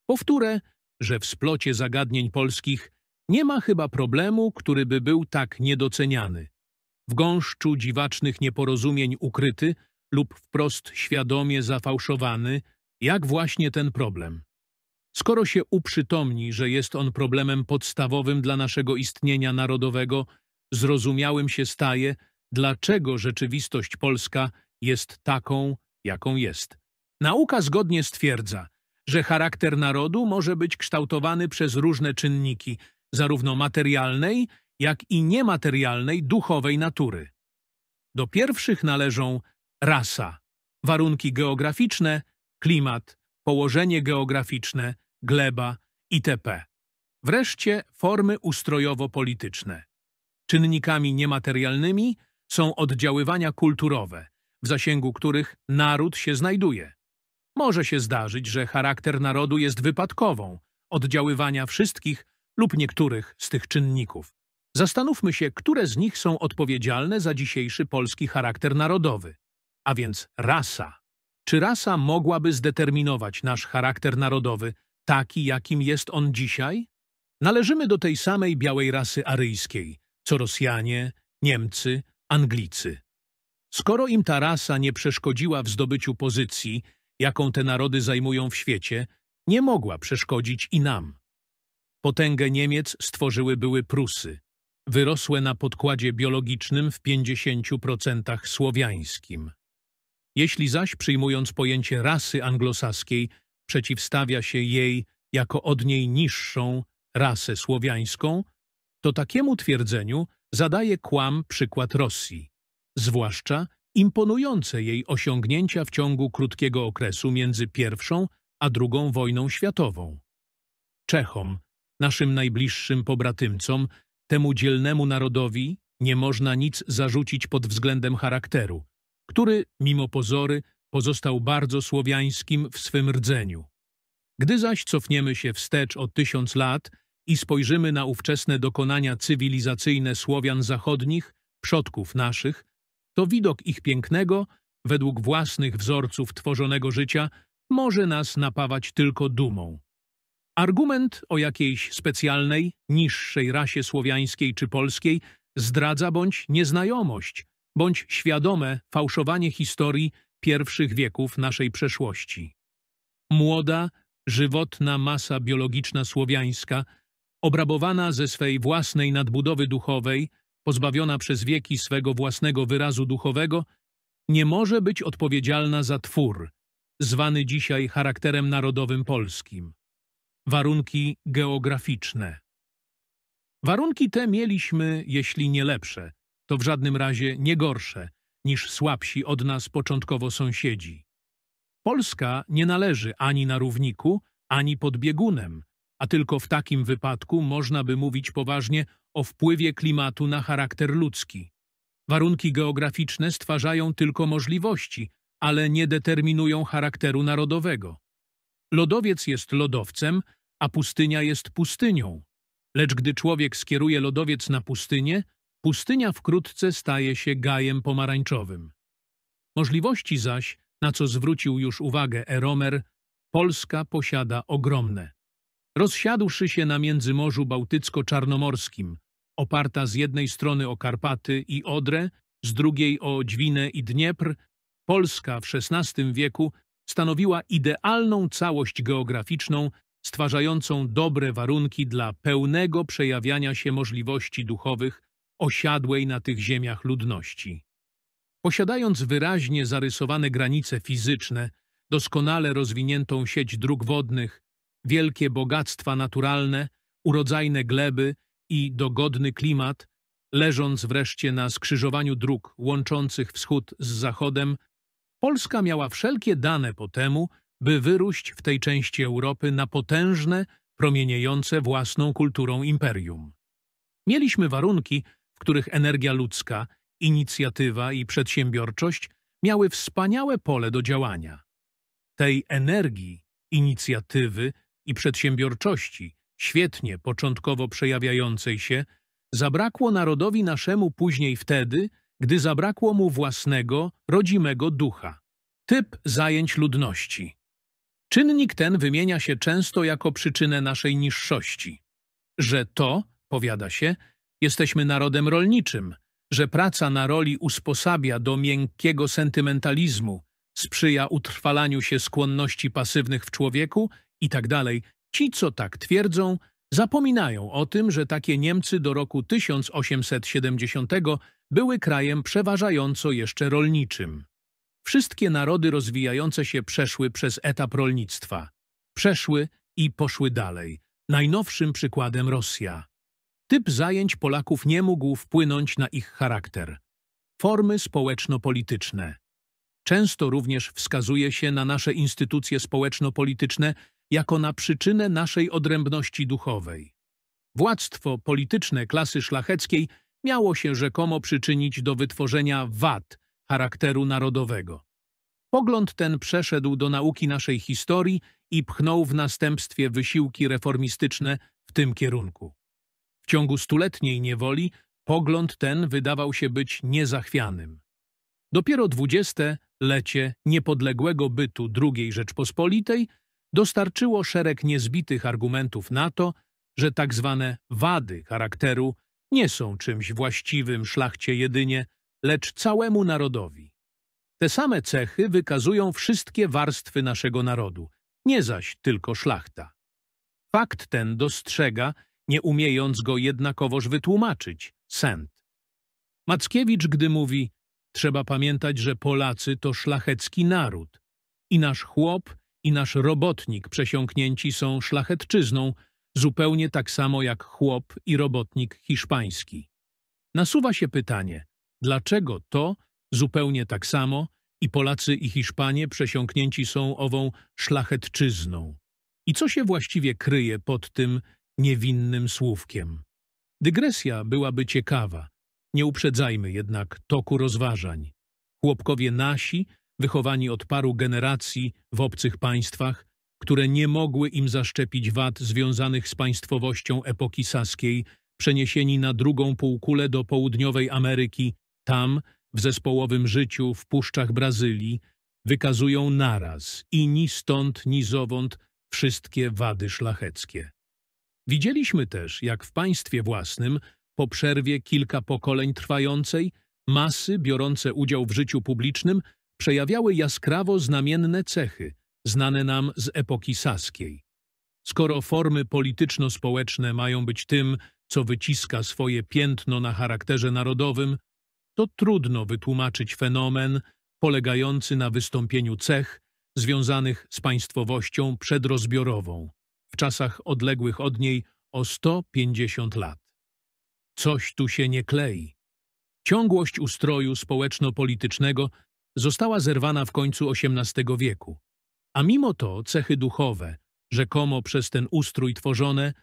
Powtórę, że w splocie zagadnień polskich nie ma chyba problemu, który by był tak niedoceniany w gąszczu dziwacznych nieporozumień ukryty lub wprost świadomie zafałszowany, jak właśnie ten problem. Skoro się uprzytomni, że jest on problemem podstawowym dla naszego istnienia narodowego, zrozumiałym się staje, dlaczego rzeczywistość polska jest taką, jaką jest. Nauka zgodnie stwierdza, że charakter narodu może być kształtowany przez różne czynniki, zarówno materialnej, jak i niematerialnej, duchowej natury. Do pierwszych należą rasa, warunki geograficzne, klimat, położenie geograficzne, gleba itp. Wreszcie formy ustrojowo-polityczne. Czynnikami niematerialnymi są oddziaływania kulturowe, w zasięgu których naród się znajduje. Może się zdarzyć, że charakter narodu jest wypadkową oddziaływania wszystkich lub niektórych z tych czynników. Zastanówmy się, które z nich są odpowiedzialne za dzisiejszy polski charakter narodowy, a więc rasa. Czy rasa mogłaby zdeterminować nasz charakter narodowy, taki jakim jest on dzisiaj? Należymy do tej samej białej rasy aryjskiej, co Rosjanie, Niemcy, Anglicy. Skoro im ta rasa nie przeszkodziła w zdobyciu pozycji, jaką te narody zajmują w świecie, nie mogła przeszkodzić i nam. Potęgę Niemiec stworzyły były Prusy, wyrosłe na podkładzie biologicznym w 50% słowiańskim. Jeśli zaś przyjmując pojęcie rasy anglosaskiej, przeciwstawia się jej jako od niej niższą rasę słowiańską, to takiemu twierdzeniu zadaje kłam przykład Rosji, zwłaszcza imponujące jej osiągnięcia w ciągu krótkiego okresu między I a II wojną światową. Czechom, naszym najbliższym pobratymcom, Temu dzielnemu narodowi nie można nic zarzucić pod względem charakteru, który, mimo pozory, pozostał bardzo słowiańskim w swym rdzeniu. Gdy zaś cofniemy się wstecz o tysiąc lat i spojrzymy na ówczesne dokonania cywilizacyjne Słowian zachodnich, przodków naszych, to widok ich pięknego, według własnych wzorców tworzonego życia, może nas napawać tylko dumą. Argument o jakiejś specjalnej, niższej rasie słowiańskiej czy polskiej zdradza bądź nieznajomość, bądź świadome fałszowanie historii pierwszych wieków naszej przeszłości. Młoda, żywotna masa biologiczna słowiańska, obrabowana ze swej własnej nadbudowy duchowej, pozbawiona przez wieki swego własnego wyrazu duchowego, nie może być odpowiedzialna za twór, zwany dzisiaj charakterem narodowym polskim. Warunki geograficzne. Warunki te mieliśmy, jeśli nie lepsze, to w żadnym razie nie gorsze niż słabsi od nas początkowo sąsiedzi. Polska nie należy ani na równiku, ani pod biegunem, a tylko w takim wypadku można by mówić poważnie o wpływie klimatu na charakter ludzki. Warunki geograficzne stwarzają tylko możliwości, ale nie determinują charakteru narodowego. Lodowiec jest lodowcem, a pustynia jest pustynią. Lecz gdy człowiek skieruje lodowiec na pustynię, pustynia wkrótce staje się gajem pomarańczowym. Możliwości zaś, na co zwrócił już uwagę Eromer, Polska posiada ogromne. Rozsiadłszy się na międzymorzu bałtycko-czarnomorskim, oparta z jednej strony o Karpaty i Odrę, z drugiej o Dźwinę i Dniepr, Polska w XVI wieku stanowiła idealną całość geograficzną, stwarzającą dobre warunki dla pełnego przejawiania się możliwości duchowych osiadłej na tych ziemiach ludności. Posiadając wyraźnie zarysowane granice fizyczne, doskonale rozwiniętą sieć dróg wodnych, wielkie bogactwa naturalne, urodzajne gleby i dogodny klimat, leżąc wreszcie na skrzyżowaniu dróg łączących wschód z zachodem, Polska miała wszelkie dane po temu, by wyróść w tej części Europy na potężne, promieniejące własną kulturą imperium. Mieliśmy warunki, w których energia ludzka, inicjatywa i przedsiębiorczość miały wspaniałe pole do działania. Tej energii, inicjatywy i przedsiębiorczości, świetnie początkowo przejawiającej się, zabrakło narodowi naszemu później wtedy, gdy zabrakło mu własnego, rodzimego ducha. Typ zajęć ludności. Czynnik ten wymienia się często jako przyczynę naszej niższości. Że to, powiada się, jesteśmy narodem rolniczym, że praca na roli usposabia do miękkiego sentymentalizmu, sprzyja utrwalaniu się skłonności pasywnych w człowieku itd. Tak Ci, co tak twierdzą, zapominają o tym, że takie Niemcy do roku 1870 były krajem przeważająco jeszcze rolniczym. Wszystkie narody rozwijające się przeszły przez etap rolnictwa. Przeszły i poszły dalej. Najnowszym przykładem Rosja. Typ zajęć Polaków nie mógł wpłynąć na ich charakter. Formy społeczno-polityczne. Często również wskazuje się na nasze instytucje społeczno-polityczne jako na przyczynę naszej odrębności duchowej. Władztwo polityczne klasy szlacheckiej – miało się rzekomo przyczynić do wytworzenia wad charakteru narodowego. Pogląd ten przeszedł do nauki naszej historii i pchnął w następstwie wysiłki reformistyczne w tym kierunku. W ciągu stuletniej niewoli pogląd ten wydawał się być niezachwianym. Dopiero dwudzieste lecie niepodległego bytu II Rzeczpospolitej dostarczyło szereg niezbitych argumentów na to, że tak zwane wady charakteru nie są czymś właściwym szlachcie jedynie, lecz całemu narodowi. Te same cechy wykazują wszystkie warstwy naszego narodu, nie zaś tylko szlachta. Fakt ten dostrzega, nie umiejąc go jednakowoż wytłumaczyć, Sent. Mackiewicz, gdy mówi, trzeba pamiętać, że Polacy to szlachecki naród i nasz chłop i nasz robotnik przesiąknięci są szlachetczyzną, zupełnie tak samo jak chłop i robotnik hiszpański. Nasuwa się pytanie, dlaczego to zupełnie tak samo i Polacy i Hiszpanie przesiąknięci są ową szlachetczyzną? I co się właściwie kryje pod tym niewinnym słówkiem? Dygresja byłaby ciekawa, nie uprzedzajmy jednak toku rozważań. Chłopkowie nasi, wychowani od paru generacji w obcych państwach, które nie mogły im zaszczepić wad związanych z państwowością epoki saskiej, przeniesieni na drugą półkulę do południowej Ameryki, tam, w zespołowym życiu, w puszczach Brazylii, wykazują naraz i ni stąd, ni zowąd wszystkie wady szlacheckie. Widzieliśmy też, jak w państwie własnym, po przerwie kilka pokoleń trwającej, masy biorące udział w życiu publicznym przejawiały jaskrawo znamienne cechy – znane nam z epoki saskiej. Skoro formy polityczno-społeczne mają być tym, co wyciska swoje piętno na charakterze narodowym, to trudno wytłumaczyć fenomen polegający na wystąpieniu cech związanych z państwowością przedrozbiorową w czasach odległych od niej o 150 lat. Coś tu się nie klei. Ciągłość ustroju społeczno-politycznego została zerwana w końcu XVIII wieku a mimo to cechy duchowe, rzekomo przez ten ustrój tworzone,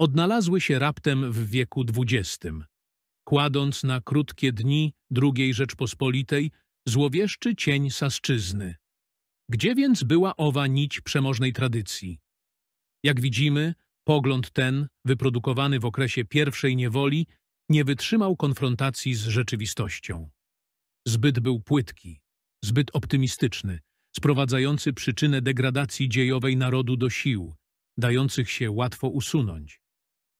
odnalazły się raptem w wieku XX, kładąc na krótkie dni II Rzeczpospolitej złowieszczy cień Saszczyzny. Gdzie więc była owa nić przemożnej tradycji? Jak widzimy, pogląd ten, wyprodukowany w okresie pierwszej niewoli, nie wytrzymał konfrontacji z rzeczywistością. Zbyt był płytki, zbyt optymistyczny, sprowadzający przyczynę degradacji dziejowej narodu do sił, dających się łatwo usunąć.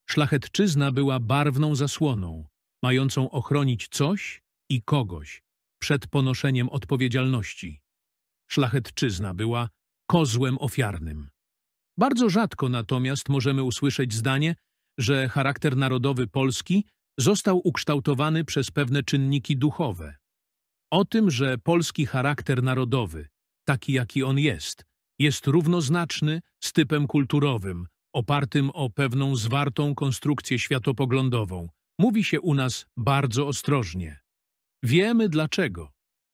Szlachetczyzna była barwną zasłoną, mającą ochronić coś i kogoś przed ponoszeniem odpowiedzialności. Szlachetczyzna była kozłem ofiarnym. Bardzo rzadko natomiast możemy usłyszeć zdanie, że charakter narodowy Polski został ukształtowany przez pewne czynniki duchowe. O tym, że polski charakter narodowy taki jaki on jest. Jest równoznaczny z typem kulturowym, opartym o pewną zwartą konstrukcję światopoglądową. Mówi się u nas bardzo ostrożnie. Wiemy dlaczego.